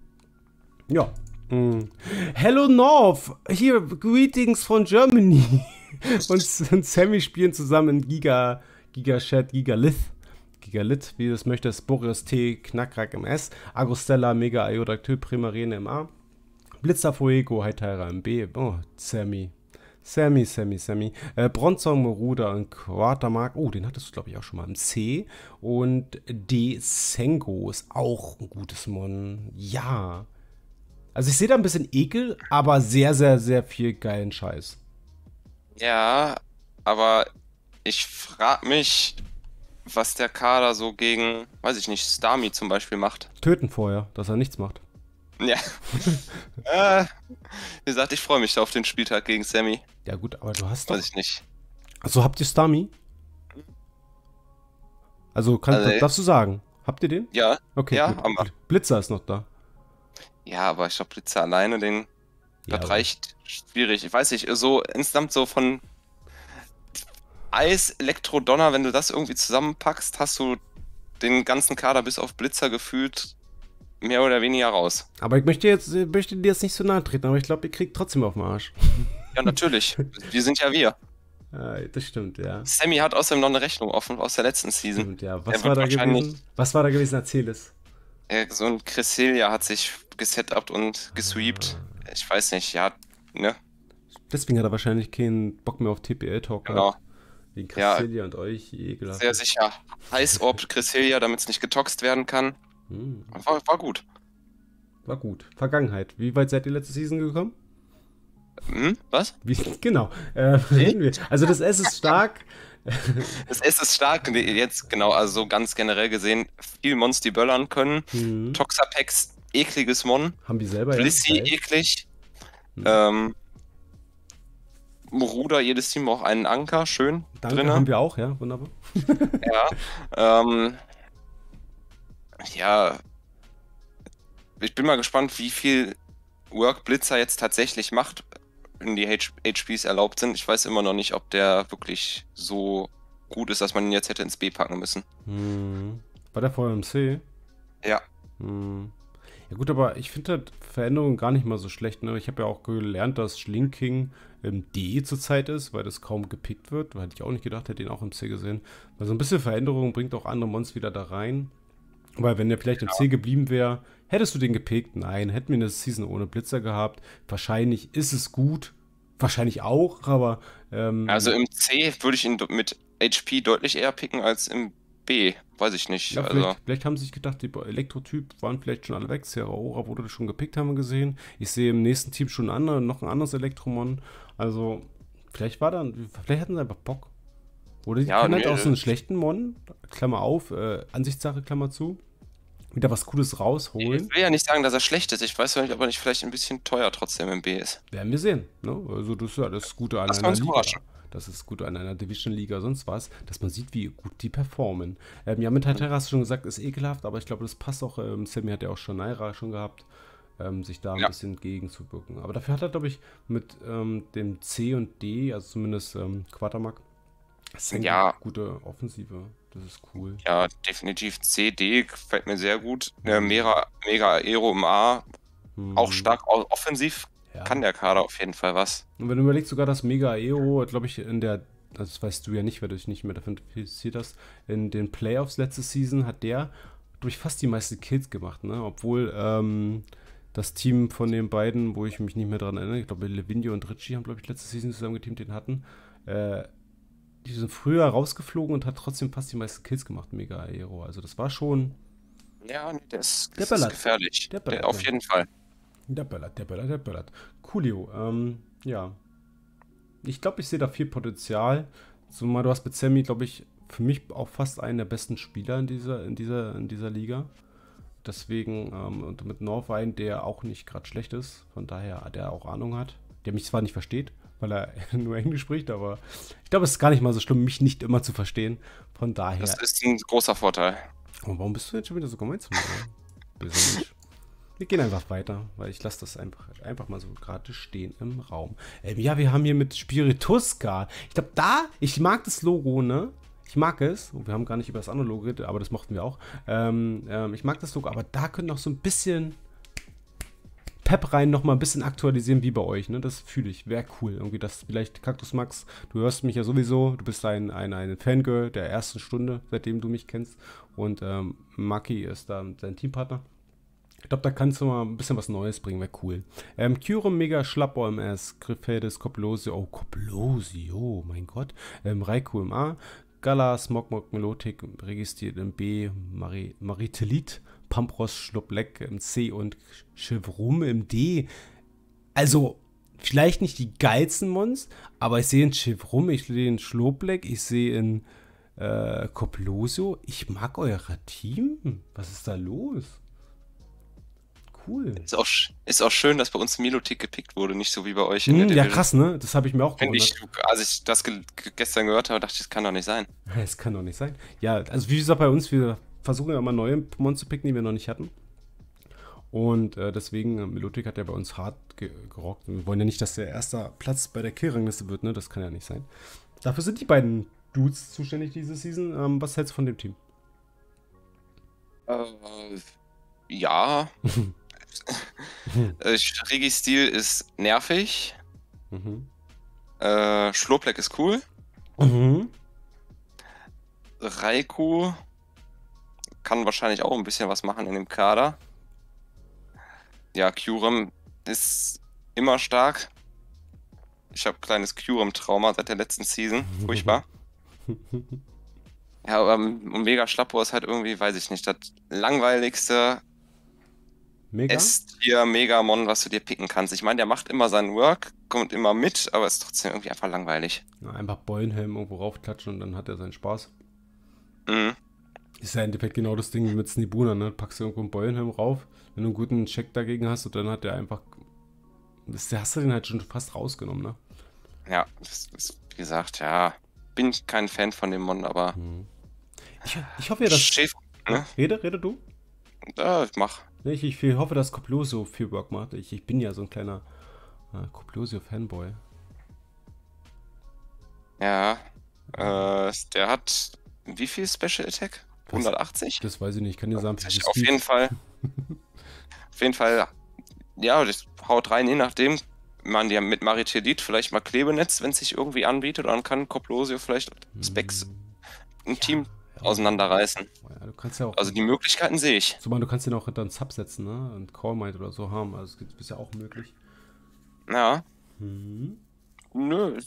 ja. Hm. Hello North! Hier, Greetings von Germany. und, und Sammy spielen zusammen in Giga, Giga Chat, Giga Lith. Gigalit, wie es möchtest, Boris T, Knackrack im S, Agostella, Mega Iodactyl, Primarine im A, Blitzer Fuego, Heitaira im B, oh, Sammy. Sammy, Sammy, Sammy. Äh, Bronzong, Moruda und Quatermark. Oh, den hattest du, glaube ich, auch schon mal im C. Und D. Sengo ist auch ein gutes Mon. Ja. Also ich sehe da ein bisschen Ekel, aber sehr, sehr, sehr viel geilen Scheiß. Ja, aber ich frage mich, was der Kader so gegen, weiß ich nicht, Stami zum Beispiel macht. Töten vorher, dass er nichts macht. Ja. Äh, wie gesagt, ich freue mich auf den Spieltag gegen Sammy. Ja gut, aber du hast doch... Weiß ich nicht. Also habt ihr Stami? Also, kann, also, darfst du sagen? Habt ihr den? Ja. Okay. Ja, Blitzer ist noch da. Ja, aber ich glaube, Blitzer alleine, den ja, das also reicht schwierig. Ich weiß nicht, so insgesamt so von Eis, Elektro, Donner, wenn du das irgendwie zusammenpackst, hast du den ganzen Kader bis auf Blitzer gefühlt mehr oder weniger raus. Aber ich möchte, jetzt, ich möchte dir jetzt nicht so nahe treten, aber ich glaube, ihr kriegt trotzdem auf den Arsch. Ja, natürlich. wir sind ja wir. das stimmt, ja. Sammy hat außerdem noch eine Rechnung offen aus der letzten Season. Stimmt, ja. Was, war da, gewesen? Was war da gewesen? Erzähl es. So ein Cresselia hat sich gesetupt und gesweept. Ah. Ich weiß nicht, ja, ne? Deswegen hat er wahrscheinlich keinen Bock mehr auf TPL-Talk. Genau. Wegen Cresselia ja, und euch, ekelhaft. Sehr sicher. Heißorb Cresselia, damit es nicht getoxt werden kann. Hm. War, war, gut. War gut. Vergangenheit. Wie weit seid ihr letzte Season gekommen? Hm? Was? Wie, genau. Äh, reden wir. Also das S ist stark. das S ist stark. Jetzt, genau, also ganz generell gesehen, viel Monster böllern können. Hm. Toxapex ekliges Mon. Haben die selber Blissy ja? eklig. Hm. Ähm, Ruder, jedes Team auch einen Anker, schön. Danke, drinne. haben wir auch, ja, wunderbar. ja, ähm, ja, ich bin mal gespannt, wie viel Work Blitzer jetzt tatsächlich macht, wenn die H HPs erlaubt sind. Ich weiß immer noch nicht, ob der wirklich so gut ist, dass man ihn jetzt hätte ins B packen müssen. Hm. War der vorher im C? Ja. Hm. Ja gut, aber ich finde halt Veränderungen gar nicht mal so schlecht. Ne? Ich habe ja auch gelernt, dass Schlinking im D zurzeit ist, weil das kaum gepickt wird. Hätte ich auch nicht gedacht, hätte ihn auch im C gesehen. Weil so ein bisschen Veränderung bringt auch andere Mons wieder da rein. Weil wenn er vielleicht im C geblieben wäre, hättest du den gepickt? Nein, hätten wir eine Season ohne Blitzer gehabt. Wahrscheinlich ist es gut. Wahrscheinlich auch, aber... Ähm, also im C würde ich ihn mit HP deutlich eher picken als im B, weiß ich nicht. Ja, also. vielleicht, vielleicht, haben sie sich gedacht, die Elektrotyp waren vielleicht schon alle weg. Sierra Ora wurde schon gepickt, haben wir gesehen. Ich sehe im nächsten Team schon andere, noch ein anderes Elektromon. Also, vielleicht war dann, vielleicht hatten sie einfach Bock. Oder die ja, kann halt aus einem schlechten Mon, Klammer auf, äh, Ansichtssache, Klammer zu, wieder was Cooles rausholen. Ich will ja nicht sagen, dass er schlecht ist. Ich weiß nicht, ob er nicht vielleicht ein bisschen teuer trotzdem im B ist. Werden wir sehen. Ne? Also, das ist ja das Gute an einer Liga. Überraschen das ist gut an einer Division-Liga, sonst was, dass man sieht, wie gut die performen. Ähm, ja, mit Hatera hast du schon gesagt, ist ekelhaft, aber ich glaube, das passt auch. Ähm, Sammy hat ja auch schon Naira schon gehabt, ähm, sich da ein ja. bisschen gegenzuwirken. Aber dafür hat er, glaube ich, mit ähm, dem C und D, also zumindest ähm, Quatermark, ja. gute Offensive. Das ist cool. Ja, definitiv C, D gefällt mir sehr gut. Ähm, mhm. Mega, Mega Aero im A. Mhm. Auch stark offensiv ja. kann der Kader auf jeden Fall was. Und wenn du überlegst, sogar das Mega EO, glaube ich, in der, das weißt du ja nicht, weil du dich nicht mehr dafür interessiert hast, in den Playoffs letzte Season hat der durch fast die meisten Kills gemacht, ne? Obwohl ähm, das Team von den beiden, wo ich mich nicht mehr dran erinnere, ich glaube, Levinio und Ritchie haben, glaube ich, letzte Season zusammen geteamt, den hatten. Äh, die sind früher rausgeflogen und hat trotzdem fast die meisten Kills gemacht, Mega Aero. Also das war schon. Ja, das, das der ist gefährlich. Der Ballert, der, äh, auf jeden Fall. Der böllert, der böllert, der böllert. Coolio, ähm, ja. Ich glaube, ich sehe da viel Potenzial. Zumal du hast mit Sammy, glaube ich, für mich auch fast einen der besten Spieler in dieser, in dieser, in dieser Liga. Deswegen, ähm, und mit Norwein, der auch nicht gerade schlecht ist, von daher, der auch Ahnung hat, der mich zwar nicht versteht, weil er nur Englisch spricht, aber ich glaube, es ist gar nicht mal so schlimm, mich nicht immer zu verstehen. Von daher. Das ist ein großer Vorteil. Und oh, warum bist du jetzt schon wieder so gemein zu mir? Böse Mensch. Wir gehen einfach weiter, weil ich lasse das einfach, einfach mal so gerade stehen im Raum. Ähm, ja, wir haben hier mit Spirituska. Ich glaube, da, ich mag das Logo, ne? Ich mag es. Oh, wir haben gar nicht über das andere Logo geredet, aber das mochten wir auch. Ähm, ähm, ich mag das Logo, aber da können noch so ein bisschen Pep rein, nochmal ein bisschen aktualisieren wie bei euch. Ne? Das fühle ich. Wäre cool. Irgendwie, das vielleicht Kaktus Max, du hörst mich ja sowieso. Du bist ein, ein, ein Fangirl der ersten Stunde, seitdem du mich kennst. Und ähm, Maki ist dann sein Teampartner. Ich glaube, da kannst du mal ein bisschen was Neues bringen, wäre cool. Ähm, Kyurem Mega Schlapp OMS, Griffeldes, Koplosio, oh, Koplosio, mein Gott. Ähm, Raiku im A, Gala, Smogmog, Melotik, registriert im B, Mari Maritelit, Pampros, Schluppleck im ähm, C und Chevrum im D. Also, vielleicht nicht die geilsten Mons, aber ich sehe in Chevrum, ich sehe in Schlobleck, ich sehe in äh, Koplosio. Ich mag euer Team. Was ist da los? Cool. Ist auch, ist auch schön, dass bei uns Melotik gepickt wurde, nicht so wie bei euch. In Hm, ja, Division. krass, ne? Das habe ich mir auch gewundert. Ich, als ich das ge gestern gehört habe, dachte ich, das kann doch nicht sein. Es kann doch nicht sein. Ja, also wie gesagt, bei uns, wir versuchen ja immer neue Pokémon zu picken, die wir noch nicht hatten. Und äh, deswegen, äh, Melotik hat ja bei uns hart ge gerockt. Wir wollen ja nicht, dass der erste Platz bei der Killrangliste wird, ne? Das kann ja nicht sein. Dafür sind die beiden Dudes zuständig diese Season. Ähm, was hältst du von dem Team? Äh, ja. Hm. Stil ist nervig. Mhm. Äh, Schlurpleck ist cool. Mhm. Raikou kann wahrscheinlich auch ein bisschen was machen in dem Kader. Ja, Kyurem ist immer stark. Ich habe kleines Kyurem-Trauma seit der letzten Season. Furchtbar. ja, aber Omega Schlappo ist halt irgendwie, weiß ich nicht, das langweiligste Mega? S-Tier Megamon, was du dir picken kannst. Ich meine, der macht immer seinen Work, kommt immer mit, aber ist trotzdem irgendwie einfach langweilig. Ja, einfach Beulenhelm irgendwo raufklatschen und dann hat er seinen Spaß. Mhm. Ist ja im Endeffekt genau das Ding mit Snibuna, ne? Packst du irgendwo einen Beulenhelm rauf, wenn du einen guten Check dagegen hast und dann hat der einfach. Das hast du den halt schon fast rausgenommen, ne? Ja, das ist, wie gesagt, ja. Bin kein Fan von dem Mon, aber. Mhm. Ich, ich, hoffe ja, dass. Chef, ne? Rede, rede du? Ja, ich mach. Ich, ich, hoffe, dass Coplosio viel Work macht. Ich, ich bin ja so ein kleiner äh, Coplosio-Fanboy. Ja, äh, der hat wie viel Special Attack? 180? Das, das weiß ich nicht, ich kann dir sagen. Auf jeden Fall. auf jeden Fall, ja, das haut rein, je nachdem. Man, die haben mit Maritelit vielleicht mal Klebenetz, wenn es sich irgendwie anbietet, dann kann Coplosio vielleicht Specs mm. Hm. ein ja. Team auseinanderreißen. Oh ja, du kannst ja auch, also die Möglichkeiten sehe ich. Zumal du kannst den auch hinter einen Sub setzen, ne? Und Callmind oder so haben. Also das ist ja auch möglich. Ja. Hm. Nö.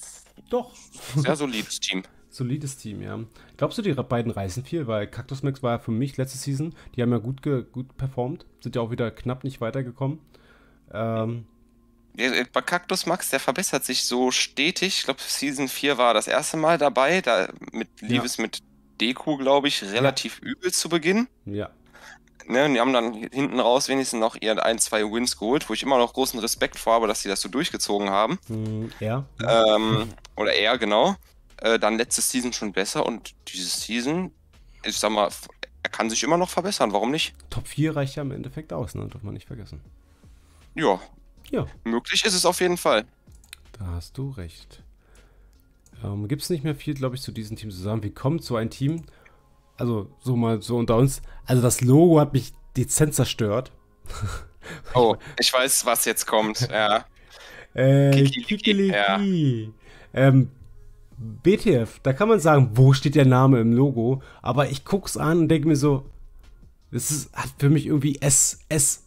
Doch. Sehr solides Team. Solides Team, ja. Glaubst du, die beiden reißen viel? Weil Cactus Max war ja für mich letzte Season, die haben ja gut, gut performt, sind ja auch wieder knapp nicht weitergekommen. Ähm, äh, bei Cactus Max, der verbessert sich so stetig. Ich glaube, Season 4 war das erste Mal dabei, da mit Liebes ja. mit Deku, glaube ich, relativ ja. übel zu Beginn. Ja. Ne, und die haben dann hinten raus wenigstens noch ihren ein, zwei Wins geholt, wo ich immer noch großen Respekt vor habe, dass sie das so durchgezogen haben. Hm, ja. Ähm, oder er, genau. Äh, dann letzte Season schon besser und diese Season, ich sag mal, er kann sich immer noch verbessern, warum nicht? Top 4 reicht ja im Endeffekt aus, ne? Darf man nicht vergessen. Ja. Ja. Möglich ist es auf jeden Fall. Da hast du recht. Ähm, Gibt es nicht mehr viel, glaube ich, zu diesem Team zusammen. Wie kommt so ein Team? Also, so mal so unter uns. Also, das Logo hat mich dezent zerstört. oh, ich weiß, was jetzt kommt. Ja. äh, Kiki, Kiki, ja. Ähm, BTF, da kann man sagen, wo steht der Name im Logo? Aber ich gucke es an und denke mir so, das ist, hat für mich irgendwie S, S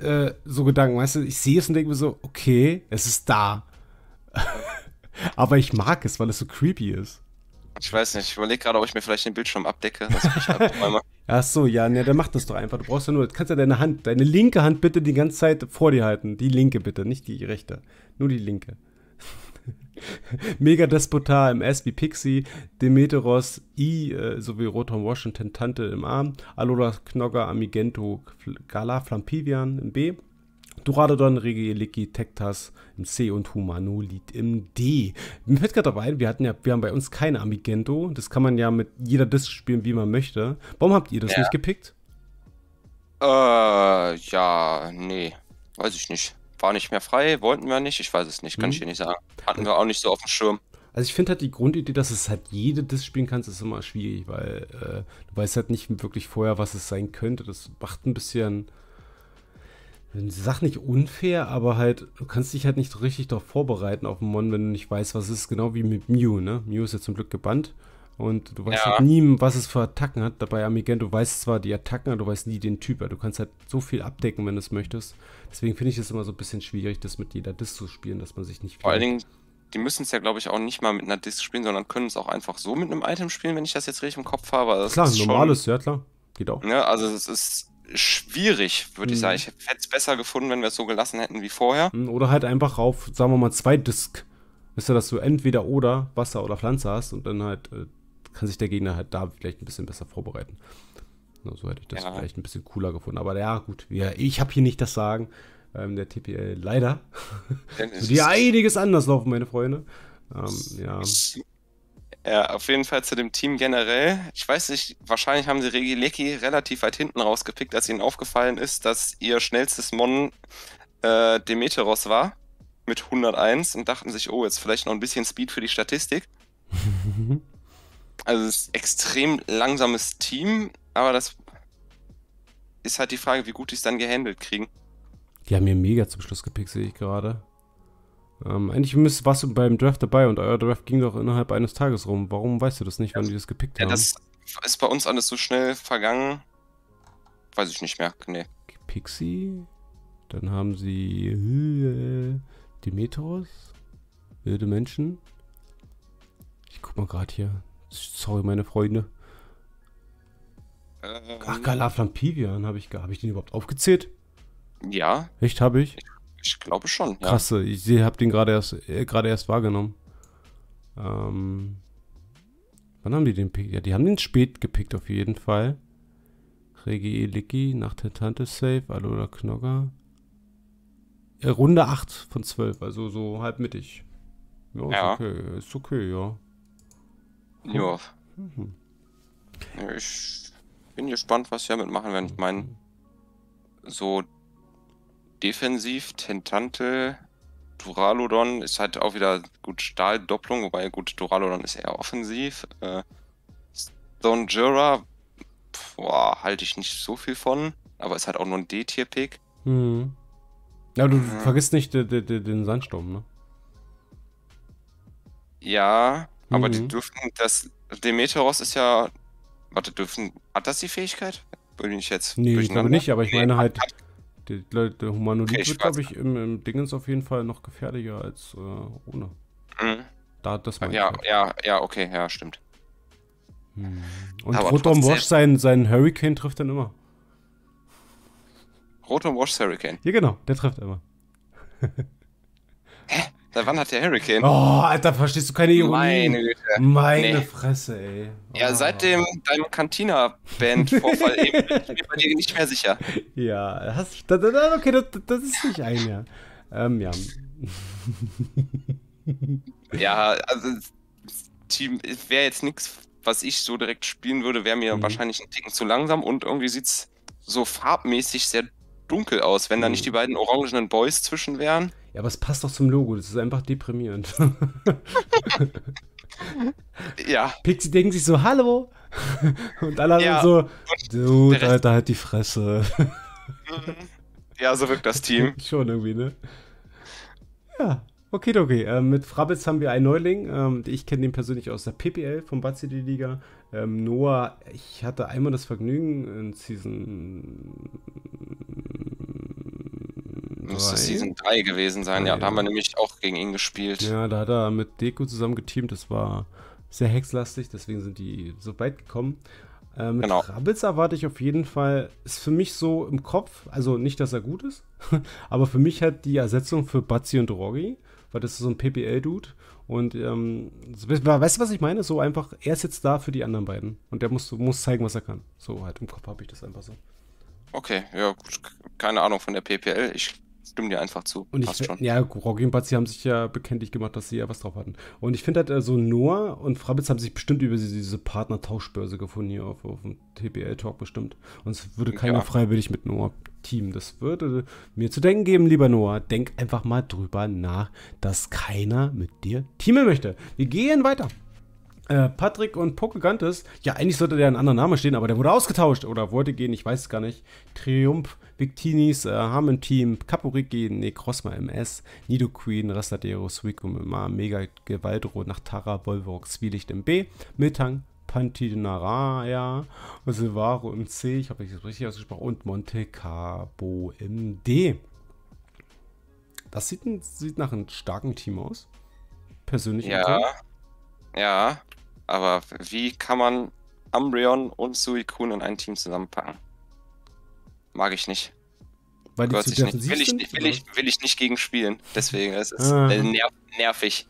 äh, so Gedanken, weißt du? Ich sehe es und denke mir so, okay, es ist da. Aber ich mag es, weil es so creepy ist. Ich weiß nicht, ich überlege gerade, ob ich mir vielleicht den Bildschirm abdecke. Halt Ach so, ja, ne, dann mach das doch einfach. Du brauchst ja nur, kannst ja deine Hand, deine linke Hand bitte die ganze Zeit vor dir halten. Die linke bitte, nicht die rechte. Nur die linke. Mega Despotar im S wie Pixie, Demeteros I äh, sowie Rotom Washington Tante im A, Alola Knogger Amigento Gala Flampivian im B, Doradodon, Regieliki, Tektas im C und Humanolit im D. Mir fällt gerade dabei, wir hatten ja, wir haben bei uns kein Amigento. Das kann man ja mit jeder Disc spielen, wie man möchte. Warum habt ihr das ja. nicht gepickt? Äh, ja, nee. Weiß ich nicht. War nicht mehr frei, wollten wir nicht, ich weiß es nicht, kann hm. ich dir nicht sagen. Hatten wir auch nicht so auf dem Schirm. Also ich finde halt die Grundidee, dass es halt jede Disc spielen kannst, ist immer schwierig, weil äh, du weißt halt nicht wirklich vorher, was es sein könnte. Das macht ein bisschen sag nicht unfair, aber halt, du kannst dich halt nicht richtig darauf vorbereiten auf Mon, wenn du nicht weißt, was es ist. Genau wie mit Mew, ne? Mew ist ja zum Glück gebannt. Und du weißt ja. halt nie, was es für Attacken hat. Dabei Amigent, du weißt zwar die Attacken, aber du weißt nie den Typ. Also du kannst halt so viel abdecken, wenn du es möchtest. Deswegen finde ich es immer so ein bisschen schwierig, das mit jeder Disk zu spielen, dass man sich nicht. Vor allen Dingen, die müssen es ja, glaube ich, auch nicht mal mit einer Disk spielen, sondern können es auch einfach so mit einem Item spielen, wenn ich das jetzt richtig im Kopf habe. Das also klar, normales, schon, ja, klar. Geht auch. Ne, also, es ist schwierig, würde mhm. ich sagen. Mhm. Ich hätte es besser gefunden, wenn wir es so gelassen hätten wie vorher. Mhm, oder halt einfach auf, sagen wir mal, zwei Disk. Ist ja, dass du entweder oder Wasser oder Pflanze hast und dann halt äh, kann sich der Gegner halt da vielleicht ein bisschen besser vorbereiten. So, so hätte ich das ja. vielleicht ein bisschen cooler gefunden. Aber ja, gut, ja, ich habe hier nicht das Sagen. Ähm, der TPL leider. so, die einiges anders laufen, meine Freunde. Ähm, ja. Ja, auf jeden Fall zu dem Team generell. Ich weiß nicht, wahrscheinlich haben sie Regilecki relativ weit hinten rausgepickt, als ihnen aufgefallen ist, dass ihr schnellstes Mon äh, Demeteros war mit 101 und dachten sich, oh, jetzt vielleicht noch ein bisschen Speed für die Statistik. also es ist ein extrem langsames Team, aber das ist halt die Frage, wie gut die es dann gehandelt kriegen. Die haben hier mega zum Schluss gepickt, sehe ich gerade. Ähm, eigentlich müsst, warst du beim Draft dabei und euer Draft ging doch innerhalb eines Tages rum. Warum weißt du das nicht, wann ja, die das gepickt ja, haben? Das ist bei uns alles so schnell vergangen. Weiß ich nicht mehr, nee. Pixie, dann haben sie äh, Demeteros, wilde Menschen. Ich guck mal gerade hier. Sorry, meine Freunde. Ähm, Ach, Galaflampivian habe ich, hab ich den überhaupt aufgezählt? Ja. Echt, habe ich? Ich glaube schon. Ja. Krasse, ich habe den gerade erst, äh, gerade erst wahrgenommen. Ähm, wann haben die den Pick? Ja, die haben den spät gepickt auf jeden Fall. Regi Elicki nach der Tante Safe, Alola Knogger. Äh, Runde 8 von 12, also so halb mittig. Ja, ist ja. okay, ist okay, ja. Cool. Hm. Ja. Mhm. Ich bin gespannt, was sie damit machen, wenn ich meine, so defensiv Tentante, Duralodon ist halt auch wieder gut Stahldopplung, wobei gut Duralodon ist eher offensiv. Äh, Jura, boah, halte ich nicht so viel von, aber ist halt auch nur ein D-Tier-Pick. Hm. Ja, du hm. vergisst nicht den, den, den Sandsturm, ne? Ja, aber die mhm. dürften das. Demeteros ist ja. Warte, dürfen. Hat das die Fähigkeit? Bin ich jetzt. Nee, ich glaube nicht, aber ich meine halt. Hat, der, der Humanoid okay, wird, glaube ich, im, im, Dingens auf jeden Fall noch gefährlicher als äh, ohne. Mhm. Da das ja, ja, ja, ja, okay, ja, stimmt. Hm. Und Rotom Wash seinen, seinen Hurricane trifft dann immer. Rotom Wash Hurricane? Ja, genau, der trifft immer. Hä? Seit wann hat der Hurricane? Oh, Alter, verstehst du keine Ironie? Meine Güte. Meine nee. Fresse, ey. Oh. Ja, seit dem deinem Cantina-Band-Vorfall eben bin ich mir bei dir nicht mehr sicher. Ja, hast, da, da, okay, das, das, ist nicht ein Jahr. Ähm, ja. ja, also Team wäre jetzt nichts, was ich so direkt spielen würde, wäre mir mhm. wahrscheinlich ein Ticken zu langsam und irgendwie sieht es so farbmäßig sehr dunkel aus, wenn mhm. da nicht die beiden orangenen Boys zwischen wären. Ja, aber es passt doch zum Logo. Das ist einfach deprimierend. ja. Pixie denkt sich so, hallo. Und alle ja. anderen so, dude, Alter, halt die Fresse. Mhm. ja, so wirkt das Team. Schon irgendwie, ne? Ja. Okay, okay. Ähm, mit Frabitz haben wir einen Neuling. Ähm, ich kenne den persönlich aus der PPL vom Batzi die Liga. Ähm, Noah, ich hatte einmal das Vergnügen in Season Müsste Season 3 gewesen sein, ja. Da haben wir nämlich auch gegen ihn gespielt. Ja, da hat er mit Deku zusammen geteamt. Das war sehr hexlastig, deswegen sind die so weit gekommen. Äh, mit genau. Rabbids erwarte ich auf jeden Fall, ist für mich so im Kopf, also nicht, dass er gut ist, aber für mich halt die Ersetzung für Bazzi und Rogi, weil das ist so ein PPL-Dude. Und ähm, weißt du, was ich meine? So einfach, er ist jetzt da für die anderen beiden. Und der muss, muss zeigen, was er kann. So halt im Kopf habe ich das einfach so. Okay, ja, gut. Keine Ahnung von der PPL. Ich stimmen dir einfach zu. Und Passt ich, schon. Ja, Rocky und Batzi haben sich ja bekenntlich gemacht, dass sie ja was drauf hatten. Und ich finde halt, also Noah und Frabitz haben sich bestimmt über diese Partnertauschbörse gefunden hier auf, auf dem TBL-Talk bestimmt. Und es würde keiner ja. freiwillig mit Noah teamen. Das würde äh, mir zu denken geben, lieber Noah. Denk einfach mal drüber nach, dass keiner mit dir teamen möchte. Wir gehen weiter. Äh, Patrick und Pokegantes, ja, eigentlich sollte der ein anderer Name stehen, aber der wurde ausgetauscht oder wollte gehen, ich weiß es gar nicht. Triumph, Victinis, äh, Harmon Team, Caporigi, Necrosma MS, Nidoqueen, Rastadero, Suicum, Mega Gewaldro, Nachtara, Volvox, Zwielicht im B, Miltang, Pantinaraya, Silvaro im C, ich habe das richtig ausgesprochen, und Monte Carlo im D. Das sieht, sieht, nach einem starken Team aus. Persönlich. Ja. Ja. Aber wie kann man Umbreon und Suicune in ein Team zusammenpacken? Mag ich nicht. Weil die zu ich nicht. Will, ich, sind, will, ich, will ich nicht gegen spielen. Deswegen, es ist ah. Äh, nerv, nervig.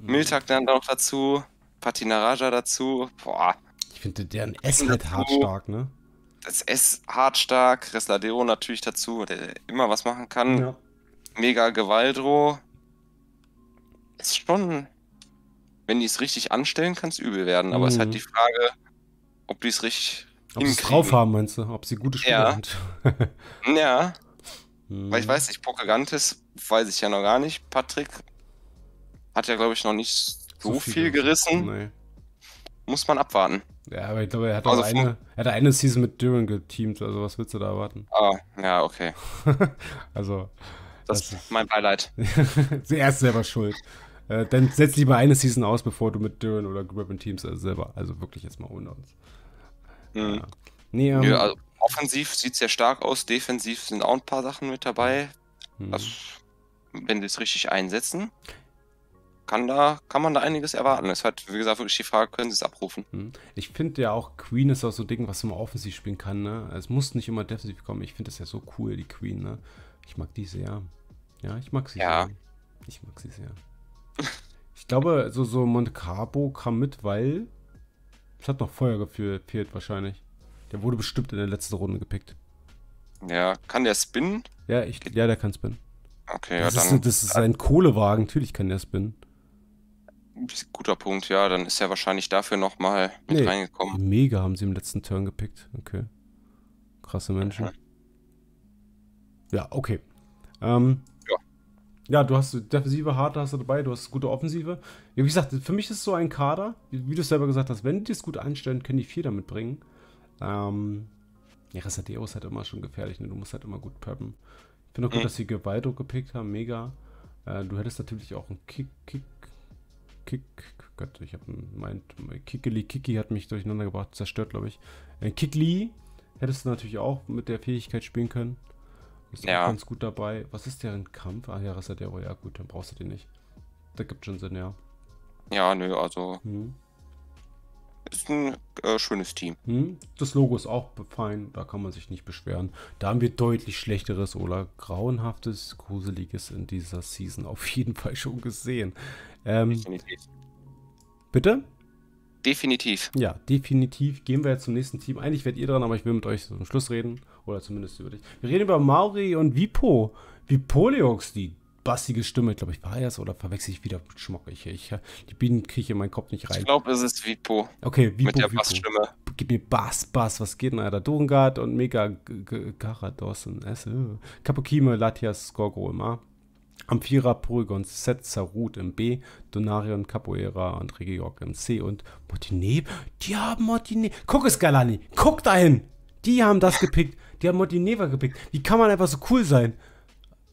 Hm. Miltak dann noch dazu, Patinaraja dazu. Boah. Ich finde deren S halt hart stark, ne? Das S hart stark, Resladero natürlich dazu, der immer was machen kann. Ja. Mega Gewaldro. Ist schon wenn die es richtig anstellen, kann es übel werden. Aber es ist halt mhm. die Frage, ob die es richtig ob sie es drauf haben, meinst du? Ob sie gute Spieler sind. ja. Mhm. Weil ich weiß nicht, Pokegantes weiß ich ja noch gar nicht. Patrick hat ja, glaube ich, noch nicht so, so viel, viel gerissen. Nee. Muss man abwarten. Ja, aber ich glaube, er hat also eine, er hat eine Season mit Dürren geteamt, also was willst du da erwarten? Ah, ja, okay. also. Das, das ist mein Beileid. Er ist selber schuld. Äh, dann setz lieber eine Season aus, bevor du mit Duran oder Gribbon Teams also selber, also wirklich jetzt mal ohne uns. Mhm. Ja. Nee, ähm, Nö, also offensiv sieht sehr stark aus, defensiv sind auch ein paar Sachen mit dabei. Mhm. Also, wenn sie es richtig einsetzen, kann, da, kann man da einiges erwarten. Es hat, wie gesagt, wirklich die Frage, können sie es abrufen? Mhm. Ich finde ja auch, Queen ist auch so ein Ding, was man offensiv spielen kann. Ne? Es muss nicht immer defensiv kommen. Ich finde das ja so cool, die Queen. Ne? Ich mag die sehr. Ja, ich mag sie ja. sehr. Ich mag sie sehr glaube, so, so Monte Carlo kam mit, weil es hat noch Feuer gefehlt wahrscheinlich. Der wurde bestimmt in der letzten Runde gepickt. Ja, kann der spinnen? Ja, ich, ja der kann spinnen. Okay, das ja, dann. Ist, das ist ein Kohlewagen, natürlich kann der spinnen. Guter Punkt, ja, dann ist er wahrscheinlich dafür nochmal mit nee, reingekommen. Mega haben sie im letzten Turn gepickt. Okay. Krasse Menschen. Mhm. Ja, okay. Ähm, ja, du hast defensive Harte hast du dabei, du hast gute Offensive. Ja, wie gesagt, für mich ist so ein Kader, wie du selber gesagt hast, wenn die es gut einstellen, können die viel damit bringen. Ähm, ja, Resadeo ist halt immer schon gefährlich, ne? du musst halt immer gut preppen. Ich finde auch mhm. gut, dass sie Gewaldo gepickt haben, mega. Äh, du hättest natürlich auch einen Kick, Kick, Kick, Gott, ich habe meint, Kickeli, Kiki hat mich durcheinander gebracht, zerstört, glaube ich. Äh, Kickli hättest du natürlich auch mit der Fähigkeit spielen können. Ist ja. auch ganz gut dabei. Was ist deren Kampf? Ah ja, Resadero, ja gut, dann brauchst du den nicht. Da gibt schon Sinn, ja. Ja, nö, also. Hm. Ist ein äh, schönes Team. Hm? Das Logo ist auch fein, da kann man sich nicht beschweren. Da haben wir deutlich schlechteres oder grauenhaftes, gruseliges in dieser Season auf jeden Fall schon gesehen. Ähm, Bitte? Definitiv. Ja, definitiv. Gehen wir jetzt zum nächsten Team. Eigentlich werdet ihr dran, aber ich will mit euch zum Schluss reden. Oder zumindest über dich. Wir reden über Mauri und Vipo. Vipoleox, die bassige Stimme, glaube ich, war das oder verwechsel ich wieder mit Schmock? Ich, ich, die Bienen kriege ich in meinen Kopf nicht rein. Ich glaube, es ist Vipo. Okay, Vipo. Mit der Vipo. Bassstimme. Gib mir Bass, Bass, was geht denn, Alter? Durengard und Mega Garados und Esse. Kapokime, äh. Latias, Skorgo im A. Amphira, Porygon, Set, Sarut im B, Donarion, Capoeira und Regiorg im C und Motineb. Die haben Motineb. Guck es, Galani. Guck dahin. Die haben das gepickt. Die haben Neva gepickt. Wie kann man einfach so cool sein?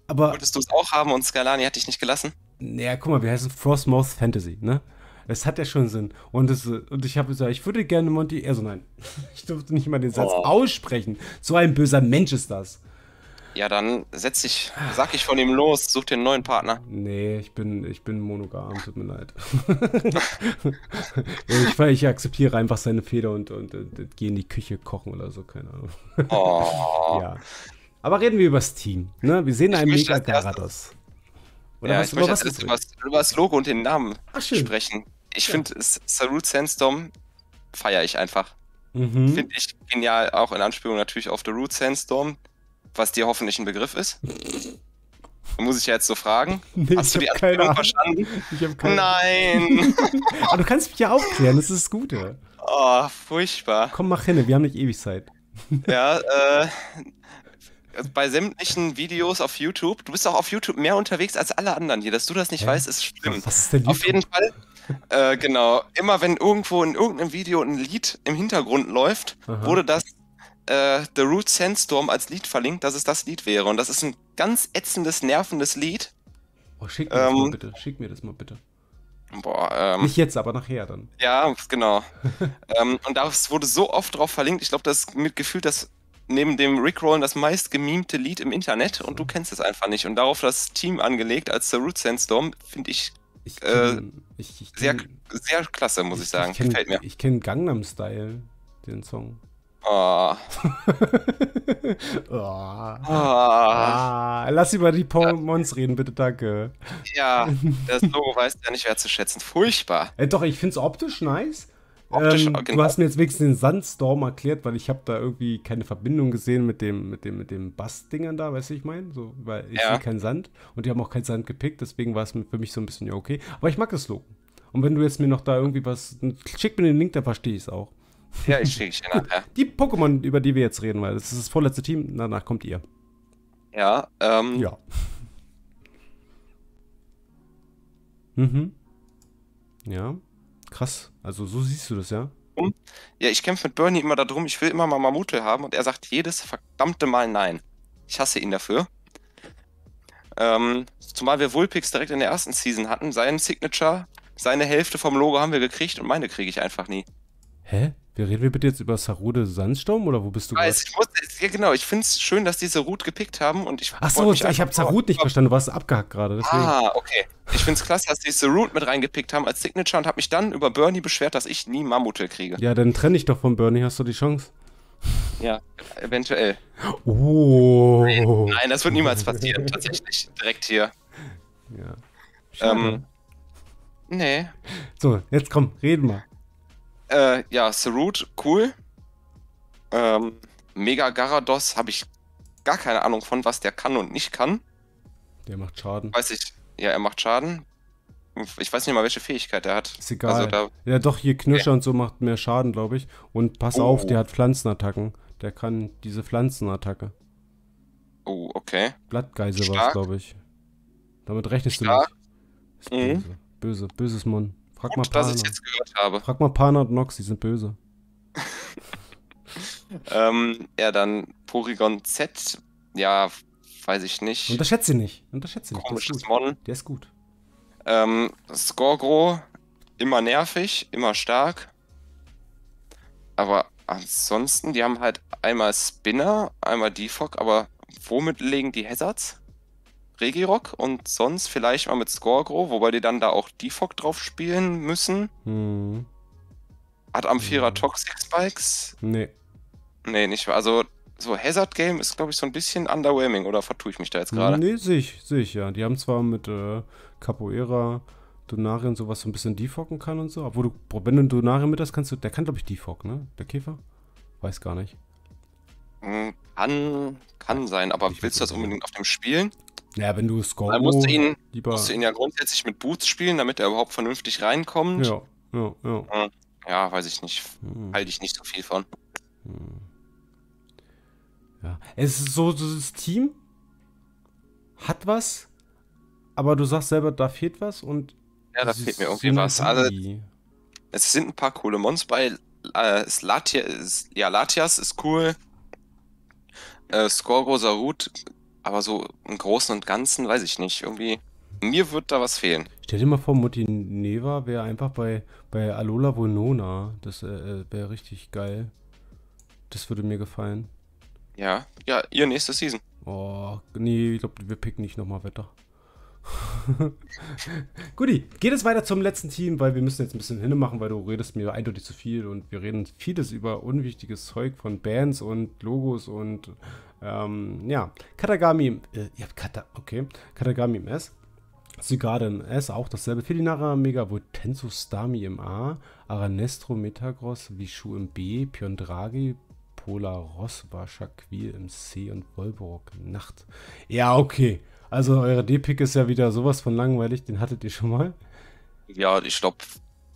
Aber. Wolltest du es auch haben und Skalani hat dich nicht gelassen? Naja, guck mal, wir heißen Frostmouth Fantasy, ne? Das hat ja schon Sinn. Und, das, und ich habe gesagt, ich würde gerne Monty. Also nein. ich durfte nicht mal den Satz oh. aussprechen. So ein böser Mensch ist das. Ja, dann setz ich, sag ich von ihm los, such dir einen neuen Partner. Nee, ich bin, ich bin monogam, tut mir leid. ich, ich, akzeptiere einfach seine Feder und, und, und, und, gehe in die Küche kochen oder so, keine Ahnung. Oh. ja. Aber reden wir über das Team. Ne? Wir sehen ich einen mega Garados. Oder ja, was, ich möchte was über, das, über das Logo und den Namen Ach, sprechen. Ich ja. finde, Sarut Sandstorm feiere ich einfach. Mhm. Finde ich genial, auch in Anspielung natürlich auf The Root Sandstorm was dir hoffentlich ein Begriff ist. Da muss ich ja jetzt so fragen. Nee, Hast du die Erklärung verstanden? Ich hab keine Nein! Aber du kannst mich ja aufklären, das ist das Gute. Oh, furchtbar. Komm, mach hin, wir haben nicht ewig Zeit. ja, äh, bei sämtlichen Videos auf YouTube, du bist auch auf YouTube mehr unterwegs als alle anderen hier. Dass du das nicht äh? weißt, ist schlimm. Was ist denn YouTube? auf jeden Fall, äh, genau. Immer wenn irgendwo in irgendeinem Video ein Lied im Hintergrund läuft, Aha. wurde das äh, The Root Sandstorm als Lied verlinkt, dass es das Lied wäre. Und das ist ein ganz ätzendes, nervendes Lied. Oh, schick mir ähm, das mal ähm, bitte. Schick mir das mal bitte. Boah, ähm, Nicht jetzt, aber nachher dann. Ja, genau. ähm, und das wurde so oft drauf verlinkt. Ich glaube, das ist mit Gefühl, dass neben dem Rickrollen das meist gemimte Lied im Internet und du kennst es einfach nicht. Und darauf das Team angelegt als The Root Sandstorm, finde ich, ich, äh, kenn, äh, ich, ich kenn, sehr, sehr klasse, muss ich, sagen. Ich kenne Gangnam Style, den Song. Oh. oh. Ah. Lass über die Pokémons ja. reden, bitte, danke. Ja, das Logo weiß ja nicht wertzuschätzen. Furchtbar. Äh, doch, ich finde es optisch nice. Optisch, ähm, genau. Du hast mir jetzt wenigstens den Sandstorm erklärt, weil ich habe da irgendwie keine Verbindung gesehen mit dem, mit dem, mit dem Bass-Dingern da, weißt du, ich meine? So, weil ich ja. sehe keinen Sand und die haben auch keinen Sand gepickt, deswegen war es für mich so ein bisschen ja okay. Aber ich mag das Logo. Und wenn du jetzt mir noch da irgendwie was, schick mir den Link, dann verstehe ich es auch. Ja, ich schicke ich dir nachher. Die Pokémon, über die wir jetzt reden, weil das ist das vorletzte Team, danach kommt ihr. Ja, ähm. Ja. Mhm. Ja. Krass. Also so siehst du das, ja? Ja, ich kämpfe mit Bernie immer darum, ich will immer mal Mamute haben und er sagt jedes verdammte Mal nein. Ich hasse ihn dafür. Ähm, zumal wir Vulpix direkt in der ersten Season hatten, sein Signature, seine Hälfte vom Logo haben wir gekriegt und meine kriege ich einfach nie. Hä? Ja, reden wir bitte jetzt über Sarude Sandsturm oder wo bist du? Also ich muss, ja, genau, ich finde es schön, dass diese Sarut gepickt haben und ich. Achso, so, ich habe Sarut nicht verstanden, du warst abgehackt gerade. Ah, deswegen. Ah, okay. Ich finde es klasse, dass die Sarut mit reingepickt haben als Signature und habe mich dann über Bernie beschwert, dass ich nie Mammutel kriege. Ja, dann trenne ich doch von Bernie, hast du die Chance. Ja, eventuell. Oh. Nein, nein das wird niemals passieren, tatsächlich. Direkt hier. Ja. Ähm, nee. So, jetzt komm, reden wir. Äh, ja, Serut, cool. Ähm, Mega Garados habe ich gar keine Ahnung von, was der kann und nicht kann. Der macht Schaden. Weiß ich. Ja, er macht Schaden. Ich weiß nicht mal, welche Fähigkeit er hat. Ist egal. Also da, ja, doch, hier Knirscher ja. und so macht mehr Schaden, glaube ich. Und pass oh. auf, der hat Pflanzenattacken. Der kann diese Pflanzenattacke. Oh, okay. Blattgeise war es, glaube ich. Damit rechnest Stark. du nicht. Mhm. Böse. böse. Böses Mon. Frag mal Pana. ich jetzt gehört habe. Frag mal Pana und Nox, die sind böse. ähm, ja, dann Porygon Z. Ja, weiß ich nicht. Unterschätze sie nicht. Unterschätze nicht. Komisches Mon. Der ist gut. Ähm, Scorgro, immer nervig, immer stark. Aber ansonsten, die haben halt einmal Spinner, einmal Defog, aber womit legen die Hazards? Regirock und sonst vielleicht mal mit Scorgro, wobei die dann da auch Defog drauf spielen müssen. Hm. Hat Amphira hm. Toxic Spikes? Nee. Nee, nicht. wahr. Also, so Hazard Game ist, glaube ich, so ein bisschen underwhelming, oder vertue ich mich da jetzt gerade? Nee, sehe ich, sehe ich, ja. Die haben zwar mit äh, Capoeira, Donarien sowas so ein bisschen defoggen kann und so. Obwohl du, wenn du einen Donarien mit hast, kannst du, der kann, glaube ich, defog, ne? Der Käfer? Weiß gar nicht. Hm, kann, kann sein, aber ich willst du das unbedingt auf dem spielen? Ja, wenn du Scorpio. Man musste ihn, lieber... musste ihn ja grundsätzlich mit Boots spielen, damit er überhaupt vernünftig reinkommt. Ja, ja, ja. Hm, ja, weiß ich nicht. Hm. Halte ich nicht so viel von. Hm. Ja. Es ist so, das Team hat was, aber du sagst selber, da fehlt was und. Ja, da fehlt mir irgendwie was. Also, es sind ein paar coole Mons bei. Äh, Slatia, ja, Latias ist cool. Äh, Scorgo Sarut aber so im Großen und Ganzen weiß ich nicht. Irgendwie, mir wird da was fehlen. Stell dir mal vor, Mutti Neva wäre einfach bei, bei Alola Bonona. Das äh, äh, wäre richtig geil. Das würde mir gefallen. Ja, ja, ihr nächste Season. Oh, nee, ich glaube, wir picken nicht nochmal Wetter. Guti, geht es weiter zum letzten Team, weil wir müssen jetzt ein bisschen hinmachen, weil du redest mir eindeutig zu viel und wir reden vieles über unwichtiges Zeug von Bands und Logos und ähm, ja, Katagami, äh, ja, Kata, okay, Katagami im S. Sigade im S, auch dasselbe. Felinara Mega, Tenso Stami im A, Aranestro Metagross, Vishu im B, Piondragi, Polaros, Varschakvil im C und Wolborg Nacht. Ja, okay. Also eure D-Pick ist ja wieder sowas von langweilig, den hattet ihr schon mal. Ja, ich glaube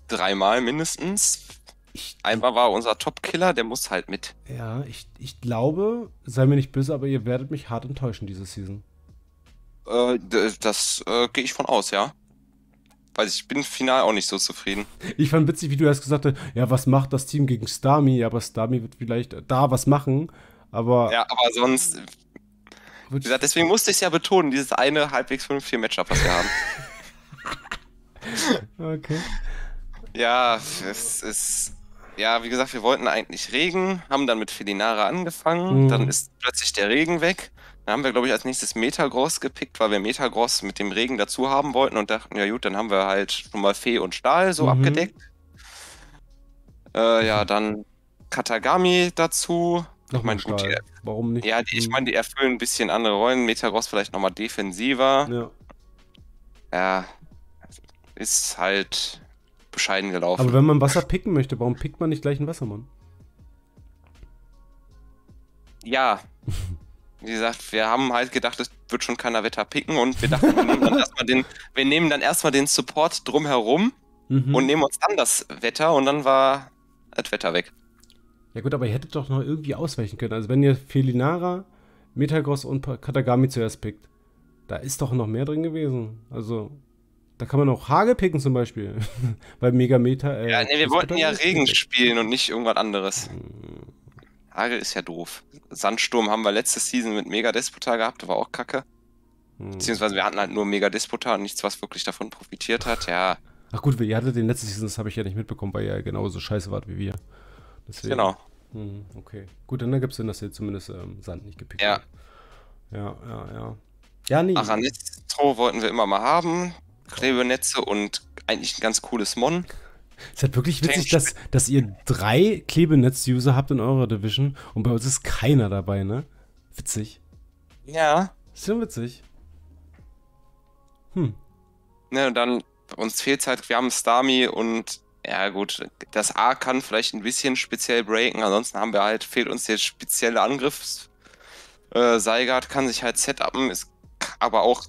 dreimal mindestens. Ich, Einmal war unser Top-Killer, der muss halt mit. Ja, ich, ich glaube, sei mir nicht böse, aber ihr werdet mich hart enttäuschen diese Season. Äh, das äh, gehe ich von aus, ja. Weil ich bin final auch nicht so zufrieden. Ich fand witzig, wie du erst gesagt hast, ja, was macht das Team gegen Stami? Ja, aber Stami wird vielleicht da was machen, aber... Ja, aber sonst... Wie gesagt, deswegen musste ich es ja betonen, dieses eine halbwegs 5-4 Matchup, was wir haben. okay. Ja, es ist ja, wie gesagt, wir wollten eigentlich Regen, haben dann mit Felinara angefangen, mhm. dann ist plötzlich der Regen weg. Dann haben wir, glaube ich, als nächstes Metagross gepickt, weil wir Metagross mit dem Regen dazu haben wollten und dachten, ja gut, dann haben wir halt schon mal Fee und Stahl so mhm. abgedeckt. Äh, ja, dann Katagami dazu. Ich meine, gut, die, Warum nicht? Ja, die, ich mhm. meine, die erfüllen ein bisschen andere Rollen. Metagross vielleicht nochmal defensiver. Ja. Ja, ist halt bescheiden gelaufen. Aber wenn man Wasser picken möchte, warum pickt man nicht gleich einen Wassermann? Ja. Wie gesagt, wir haben halt gedacht, es wird schon keiner Wetter picken und wir dachten, wir nehmen dann erstmal den, wir nehmen dann erstmal den Support drumherum mhm. und nehmen uns dann das Wetter und dann war das Wetter weg. Ja gut, aber ihr hättet doch noch irgendwie ausweichen können. Also wenn ihr Felinara, Metagross und Katagami zuerst pickt, da ist doch noch mehr drin gewesen. Also da kann man auch Hage picken zum Beispiel. Bei Megameta. Äh, ja, nee, wir wollten ja Regen spielen und nicht irgendwas anderes. Hagel ist ja doof. Sandsturm haben wir letzte Season mit Mega Despotar gehabt, war auch kacke. Hm. Beziehungsweise wir hatten halt nur Mega Despotar und nichts, was wirklich davon profitiert hat, ja. Ach gut, ihr hattet den letzten Season, das habe ich ja nicht mitbekommen, weil ihr genauso scheiße wart wie wir. Deswegen. Genau. Hm, okay. Gut, dann gibt es denn, dass ihr zumindest ähm, Sand nicht gepickt ja. habt. Ja. Ja, ja, ja. Ja, nee. Aranistro wollten wir immer mal haben. Klebenetze und eigentlich ein ganz cooles Mon. Es ist halt wirklich witzig, dass, dass ihr drei Klebenetz-User habt in eurer Division und bei uns ist keiner dabei, ne? Witzig. Ja. Ist schon witzig. Hm. Ne, und dann, uns fehlt halt, wir haben Stami und, ja gut, das A kann vielleicht ein bisschen speziell breaken, ansonsten haben wir halt, fehlt uns der spezielle Angriffs. Äh, Seigard kann sich halt setupen, ist aber auch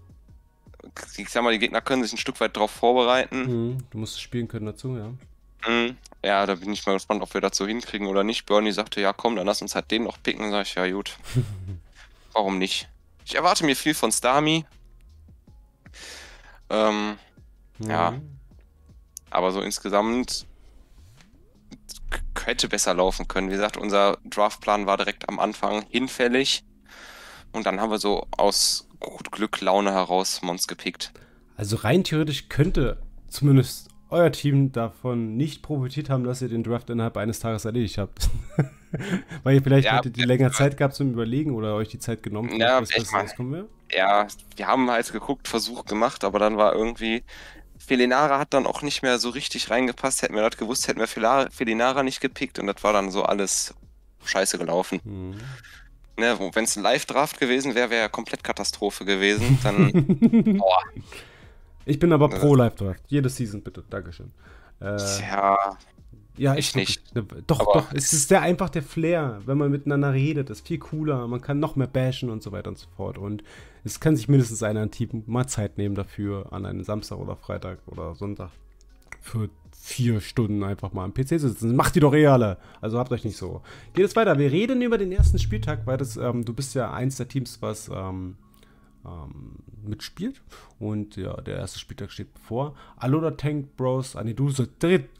ich sag mal, die Gegner können sich ein Stück weit darauf vorbereiten. Mhm, du musst spielen können dazu, ja. Mhm. Ja, da bin ich mal gespannt, ob wir dazu hinkriegen oder nicht. Bernie sagte, ja komm, dann lass uns halt den noch picken. Sag ich, ja gut. Warum nicht? Ich erwarte mir viel von Stami. Ähm, mhm. Ja. Aber so insgesamt hätte besser laufen können. Wie gesagt, unser Draftplan war direkt am Anfang hinfällig. Und dann haben wir so aus gut Glück, Laune heraus Mons gepickt. Also rein theoretisch könnte zumindest euer Team davon nicht profitiert haben, dass ihr den Draft innerhalb eines Tages erledigt habt. Weil ihr vielleicht ja, hättet ihr länger Zeit gehabt zum Überlegen oder euch die Zeit genommen, ja, das Beste rauskommen Ja, wir haben halt geguckt, Versuch gemacht, aber dann war irgendwie. Felinara hat dann auch nicht mehr so richtig reingepasst. Hätten wir das gewusst, hätten wir Felinara nicht gepickt und das war dann so alles scheiße gelaufen. Hm. Ne, Wenn es ein Live-Draft gewesen wäre, wäre ja komplett Katastrophe gewesen. Dann. boah. Ich bin aber äh. pro Live-Draft. Jede Season, bitte. Dankeschön. Äh, ja. Ja, ich, ich nicht. Ne, doch, aber doch. Es ist sehr einfach der Flair, wenn man miteinander redet. Ist viel cooler. Man kann noch mehr bashen und so weiter und so fort. Und es kann sich mindestens einer an Team mal Zeit nehmen dafür an einem Samstag oder Freitag oder Sonntag für vier Stunden einfach mal am PC sitzen. Macht die doch eh alle. Also habt euch nicht so. Geht es weiter. Wir reden über den ersten Spieltag, weil das, ähm, du bist ja eins der Teams, was ähm, ähm, mitspielt. Und ja, der erste Spieltag steht bevor. Alola Tank Bros. Ah, nee, du, so,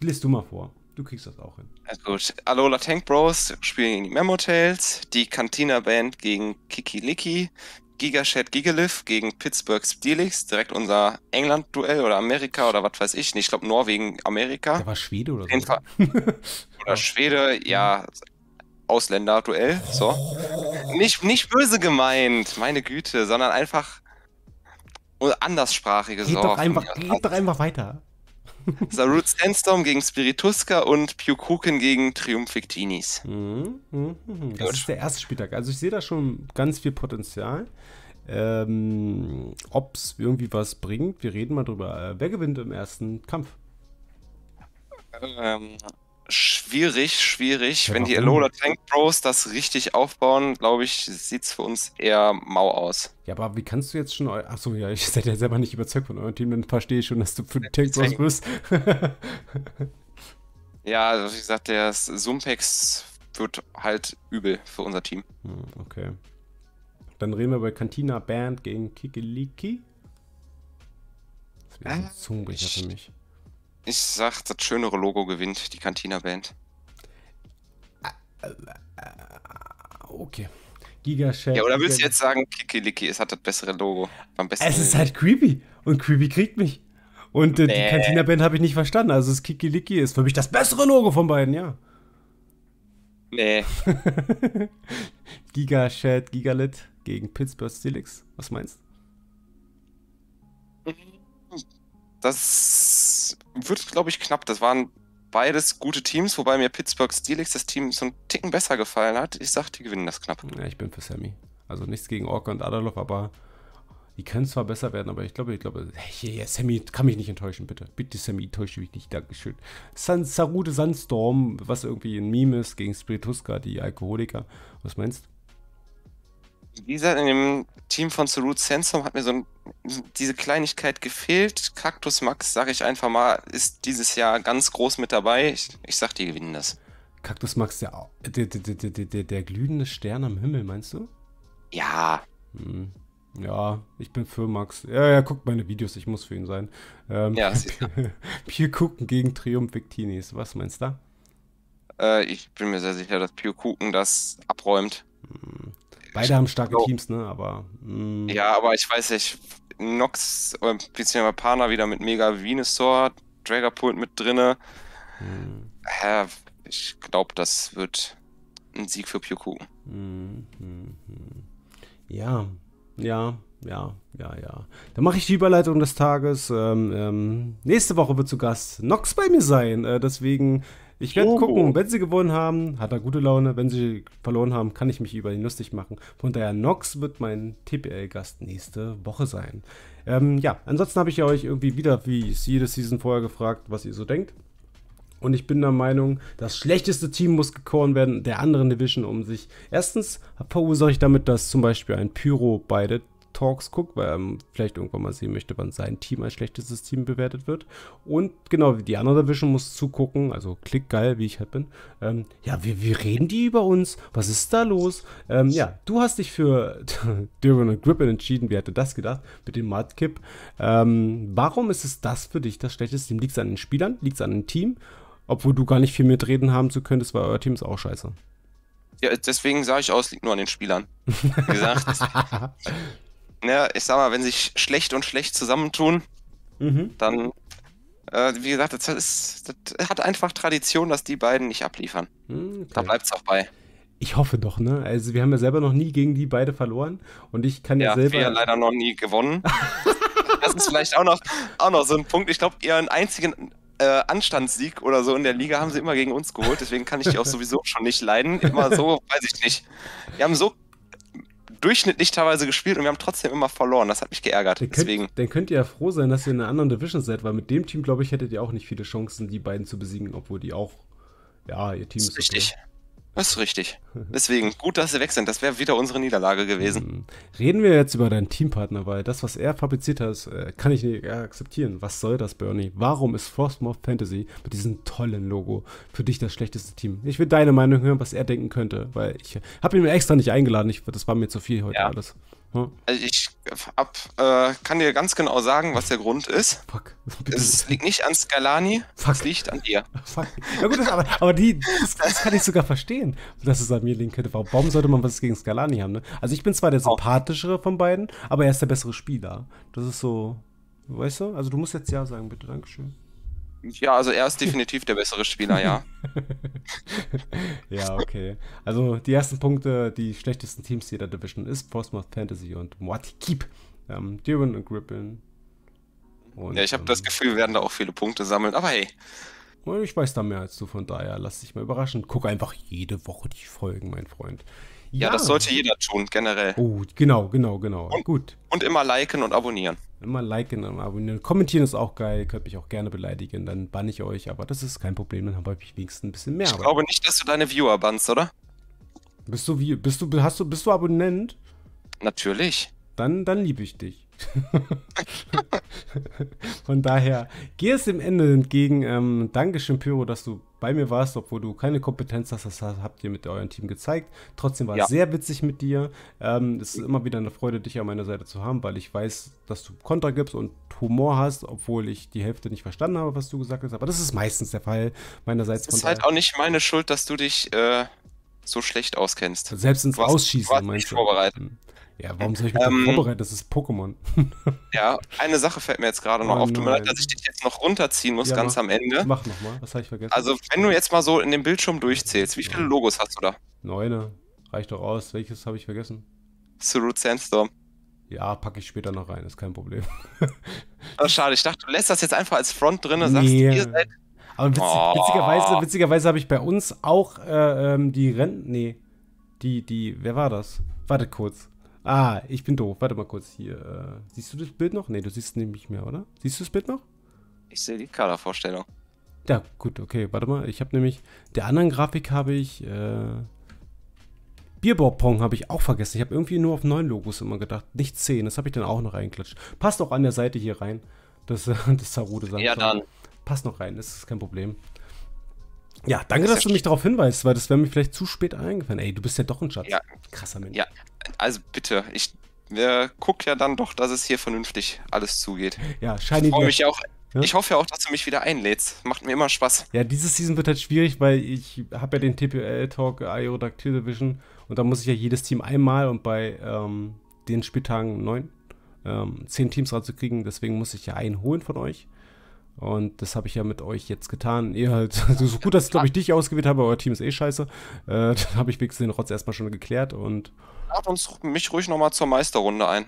lest du mal vor. Du kriegst das auch hin. Also gut. Alola Tank Bros spielen gegen die Memo Tales, die Cantina Band gegen Kiki Liki, Gigashed Gigaliff gegen Pittsburgh Steelix, direkt unser England-Duell oder Amerika oder was weiß ich. Ich glaube Norwegen, Amerika. Der war Schwede oder so. Oder, ne? oder Schwede, ja, Ausländer-Duell. So. Nicht, nicht böse gemeint, meine Güte, sondern einfach anderssprachige Geht, geht doch einfach weiter. Sarut Sandstorm gegen Spirituska und Piukuken gegen Triumphictinis. Mhm, mhm, mhm. Das ist der erste Spieltag. Also ich sehe da schon ganz viel Potenzial. Ähm, Ob es irgendwie was bringt, wir reden mal drüber. Äh, wer gewinnt im ersten Kampf? Ähm, schwierig, schwierig. Ja, Wenn die Alola Tank Bros das richtig aufbauen, glaube ich, sieht es für uns eher mau aus. Ja, aber wie kannst du jetzt schon. Achso, ja, ich seid ja selber nicht überzeugt von eurem Team, dann verstehe ich schon, dass du für die Tank Bros bist. ja, also wie gesagt, der Sumpex wird halt übel für unser Team. Hm, okay. Dann reden wir über Cantina Band gegen Kikiliki. Das wäre ein äh, Zungenbrecher für mich. Ich sag, das schönere Logo gewinnt, die Cantina-Band. Ah, okay. Giga Gigashell. Ja, oder willst du jetzt sagen, Kikiliki, es hat das bessere Logo? Beim besten es ist halt creepy. Und creepy kriegt mich. Und äh, nee. die Cantina-Band habe ich nicht verstanden. Also, das Kikiliki ist für mich das bessere Logo von beiden, ja. Nee. Giga-Shed, Gigalit gegen Pittsburgh Steelix. Was meinst du? Das das wird, glaube ich, knapp. Das waren beides gute Teams, wobei mir Pittsburgh Steelix das Team so einen Ticken besser gefallen hat. Ich sag, die gewinnen das knapp. Ja, ich bin für Sammy. Also nichts gegen Orca und Adalov, aber die können zwar besser werden, aber ich glaube, ich glaube, hey, yeah, Sammy kann mich nicht enttäuschen, bitte. Bitte, Sammy, täusche mich nicht, Dankeschön. San Sarute Sandstorm, was irgendwie ein Meme ist gegen Spirituska, die Alkoholiker. Was meinst du? Wie gesagt, in dem Team von The Root Sandstorm hat mir so ein, diese Kleinigkeit gefehlt. Cactus Max, sage ich einfach mal, ist dieses Jahr ganz groß mit dabei. Ich, ich sag, die gewinnen das. Cactus Max, der, der, der, der, der glühende Stern am Himmel, meinst du? Ja. Hm. Ja, ich bin für Max. Ja, er guckt meine Videos, ich muss für ihn sein. Ähm, ja, Pier Kuken gegen Triumph Victinis. Was meinst du? Äh, ich bin mir sehr sicher, dass Pier Kuken das abräumt. Hm. Beide haben starke so. Genau. Teams, ne? Aber. Mh. Mm. Ja, aber ich weiß nicht. Nox, äh, beziehungsweise Pana wieder mit Mega Venusaur, Dragapult mit drinne. Hm. Mm. Ja, ich glaube, das wird ein Sieg für Pyuku. Hm, hm, ja, ja, ja, ja, ja. Dann mache ich die Überleitung des Tages. Ähm, ähm, nächste Woche wird zu Gast Nox bei mir sein. Äh, deswegen ich werde oh. gucken, wenn sie gewonnen haben, hat er gute Laune. Wenn sie verloren haben, kann ich mich über ihn lustig machen. Von daher, Nox wird mein TPL-Gast nächste Woche sein. Ähm, ja, ansonsten habe ich ja euch irgendwie wieder, wie es jede Season vorher gefragt, was ihr so denkt. Und ich bin der Meinung, das schlechteste Team muss gekoren werden der anderen Division, um sich. Erstens verursache ich damit, dass zum Beispiel ein Pyro beidet, Talks guckt, weil er vielleicht irgendwann mal sehen möchte, wann sein Team als schlechtestes Team bewertet wird. Und genau, wie die andere Division muss zugucken, also klickgeil, wie ich halt bin. Ähm, ja, wir, wie reden die über uns? Was ist da los? Ähm, ja, du hast dich für Duran und Grippen entschieden. Wer hätte das gedacht? Mit dem Mudkip. Ähm, warum ist es das für dich das schlechteste Team? Liegt es an den Spielern? Liegt es an dem Team? Obwohl du gar nicht viel mitreden haben zu könntest, weil euer Team ist auch scheiße. Ja, deswegen sage ich aus, liegt nur an den Spielern. Wie gesagt, ja, ich sag mal, wenn sich schlecht und schlecht zusammentun, mhm. dann, äh, wie gesagt, das, ist, das, hat einfach Tradition, dass die beiden nicht abliefern. Hm, okay. Da bleibt es auch bei. Ich hoffe doch, ne? Also wir haben ja selber noch nie gegen die beide verloren und ich kann ja, ja selber. Wir ja leider noch nie gewonnen. das ist vielleicht auch noch, auch noch so ein Punkt. Ich glaube, ihren einzigen äh, Anstandssieg oder so in der Liga haben sie immer gegen uns geholt. Deswegen kann ich die auch sowieso schon nicht leiden. Immer so, weiß ich nicht. Wir haben so durchschnittlich teilweise gespielt und wir haben trotzdem immer verloren. Das hat mich geärgert. Dann könnt, Deswegen. dann könnt ihr ja froh sein, dass ihr in einer anderen Division seid, weil mit dem Team, glaube ich, hättet ihr auch nicht viele Chancen, die beiden zu besiegen, obwohl die auch, ja, ihr Team das ist. Richtig. Okay. Das ist richtig. Deswegen, gut, dass sie weg sind. Das wäre wieder unsere Niederlage gewesen. Hm. Reden wir jetzt über deinen Teampartner, weil das, was er fabriziert hat, äh, kann ich nicht äh, akzeptieren. Was soll das, Bernie? Warum ist Frostmoth Fantasy mit diesem tollen Logo für dich das schlechteste Team? Ich will deine Meinung hören, was er denken könnte, weil ich habe ihn mir extra nicht eingeladen. Ich, das war mir zu viel heute ja. alles. Hm. Also ich ab, äh, kann dir ganz genau sagen, was der Grund ist. Fuck. Bitte. Es liegt nicht an Scalani, Fuck. es liegt an dir. Fuck. Ja gut, aber, aber die, das, das, kann ich sogar verstehen, dass es an mir liegen könnte. Warum sollte man was gegen Scalani haben? Ne? Also ich bin zwar der oh. sympathischere von beiden, aber er ist der bessere Spieler. Das ist so, weißt du? Also du musst jetzt Ja sagen, bitte. Dankeschön. Ja, also er ist definitiv der bessere Spieler, ja. ja, okay. Also die ersten Punkte, die schlechtesten Teams jeder Division ist Postmouth Fantasy und What Keep. Ähm, Duran und Grippin. Und, ja, ich habe ähm, das Gefühl, wir werden da auch viele Punkte sammeln, aber hey. Ich weiß da mehr als du, von daher lass dich mal überraschen. Guck einfach jede Woche die Folgen, mein Freund. Ja, das sollte jeder tun, generell. Oh, genau, genau, genau. Und, Gut. Und immer liken und abonnieren. Immer liken und abonnieren. Kommentieren ist auch geil. Könnt mich auch gerne beleidigen. Dann bann ich euch. Aber das ist kein Problem. Dann habe ich wenigstens ein bisschen mehr. Ich glaube nicht, dass du deine Viewer bannst, oder? Bist du wie? Bist du, hast du, bist du Abonnent? Natürlich. Dann, dann liebe ich dich. Von daher, geh es dem Ende entgegen. Ähm, Dankeschön, Pyro, dass du bei mir warst, obwohl du keine Kompetenz hast. Das habt ihr mit eurem Team gezeigt. Trotzdem war ja. es sehr witzig mit dir. Ähm, es ist immer wieder eine Freude, dich an meiner Seite zu haben, weil ich weiß, dass du Kontra gibst und Humor hast, obwohl ich die Hälfte nicht verstanden habe, was du gesagt hast. Aber das ist meistens der Fall meinerseits. Es ist halt auch nicht meine Schuld, dass du dich äh, so schlecht auskennst. Selbst ins Ausschießen, meinst du? Vorbereitet. Hm. Ja, warum soll ich mich ähm, vorbereiten? Das ist Pokémon. ja, eine Sache fällt mir jetzt gerade noch oh, auf. Tut mir leid, dass ich dich jetzt noch runterziehen muss, ja, ganz mach, am Ende. Mach nochmal, was habe ich vergessen? Also, wenn du jetzt mal so in dem Bildschirm durchzählst, wie viele Logos hast du da? Neune. Reicht doch aus. Welches habe ich vergessen? Through Sandstorm. Ja, packe ich später noch rein, ist kein Problem. oh, schade, ich dachte, du lässt das jetzt einfach als Front drin, und sagst nee. ihr seid. Aber witzig, oh. witzigerweise, witzigerweise habe ich bei uns auch äh, ähm, die Renten. Nee, die, die, wer war das? Warte kurz. Ah, ich bin doof. Warte mal kurz hier. Äh, siehst du das Bild noch? Ne, du siehst es nämlich mehr, oder? Siehst du das Bild noch? Ich sehe die Kadervorstellung. Ja, gut, okay. Warte mal. Ich habe nämlich... Der anderen Grafik habe ich... Äh, Bierbobpong habe ich auch vergessen. Ich habe irgendwie nur auf neun Logos immer gedacht. Nicht zehn. Das habe ich dann auch noch reingeklatscht. Passt auch an der Seite hier rein. Das, das Sarude sagt. Ja, dann. Passt noch rein. Das ist kein Problem. Ja, danke, dass du mich darauf hinweist, weil das wäre mir vielleicht zu spät eingefallen. Ey, du bist ja doch ein Schatz. Ja. Krasser Mensch. Ja, also bitte, ich äh, guck ja dann doch, dass es hier vernünftig alles zugeht. Ja, scheint ich mich auch. Ja? Ich hoffe ja auch, dass du mich wieder einlädst. Macht mir immer Spaß. Ja, diese Season wird halt schwierig, weil ich habe ja den TPL-Talk Aerodactyl Division und da muss ich ja jedes Team einmal und bei ähm, den Spieltagen neun, ähm, zehn Teams ranzukriegen. Deswegen muss ich ja einen holen von euch. Und das habe ich ja mit euch jetzt getan. Ihr halt, also so gut, dass ich glaube ich dich ausgewählt habe, euer Team ist eh scheiße. Äh, dann habe ich wenigstens den Rotz erstmal schon geklärt und. Lad uns mich ruhig nochmal zur Meisterrunde ein.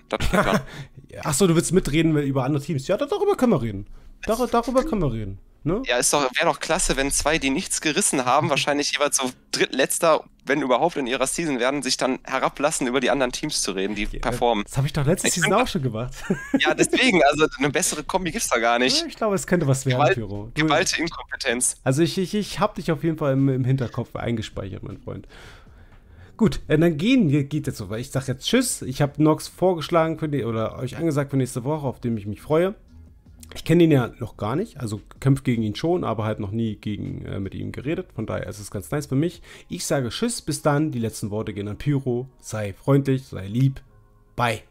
Achso, du willst mitreden über andere Teams. Ja, darüber können wir reden. Dar darüber können wir reden. Ne? Ja, ist doch, wäre doch klasse, wenn zwei, die nichts gerissen haben, wahrscheinlich jeweils so drittletzter, wenn überhaupt in ihrer Season werden, sich dann herablassen, über die anderen Teams zu reden, die ja, performen. Das habe ich doch letzte ich Season auch schon gemacht. Ja, deswegen, also eine bessere Kombi gibt es da gar nicht. ich glaube, es könnte was werden, Gewalt, Pyro. Gewalte Inkompetenz. Also ich, ich, ich habe dich auf jeden Fall im, im Hinterkopf eingespeichert, mein Freund. Gut, äh, dann gehen geht jetzt so, weil ich sage jetzt Tschüss. Ich habe Nox vorgeschlagen für die, oder euch angesagt für nächste Woche, auf dem ich mich freue. Ich kenne ihn ja noch gar nicht, also kämpfe gegen ihn schon, aber halt noch nie gegen, äh, mit ihm geredet. Von daher ist es ganz nice für mich. Ich sage Tschüss, bis dann. Die letzten Worte gehen an Pyro. Sei freundlich, sei lieb. Bye.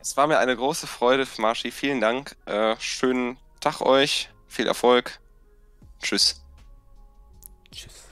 Es war mir eine große Freude, Marshi. Vielen Dank. Äh, schönen Tag euch. Viel Erfolg. Tschüss. Tschüss.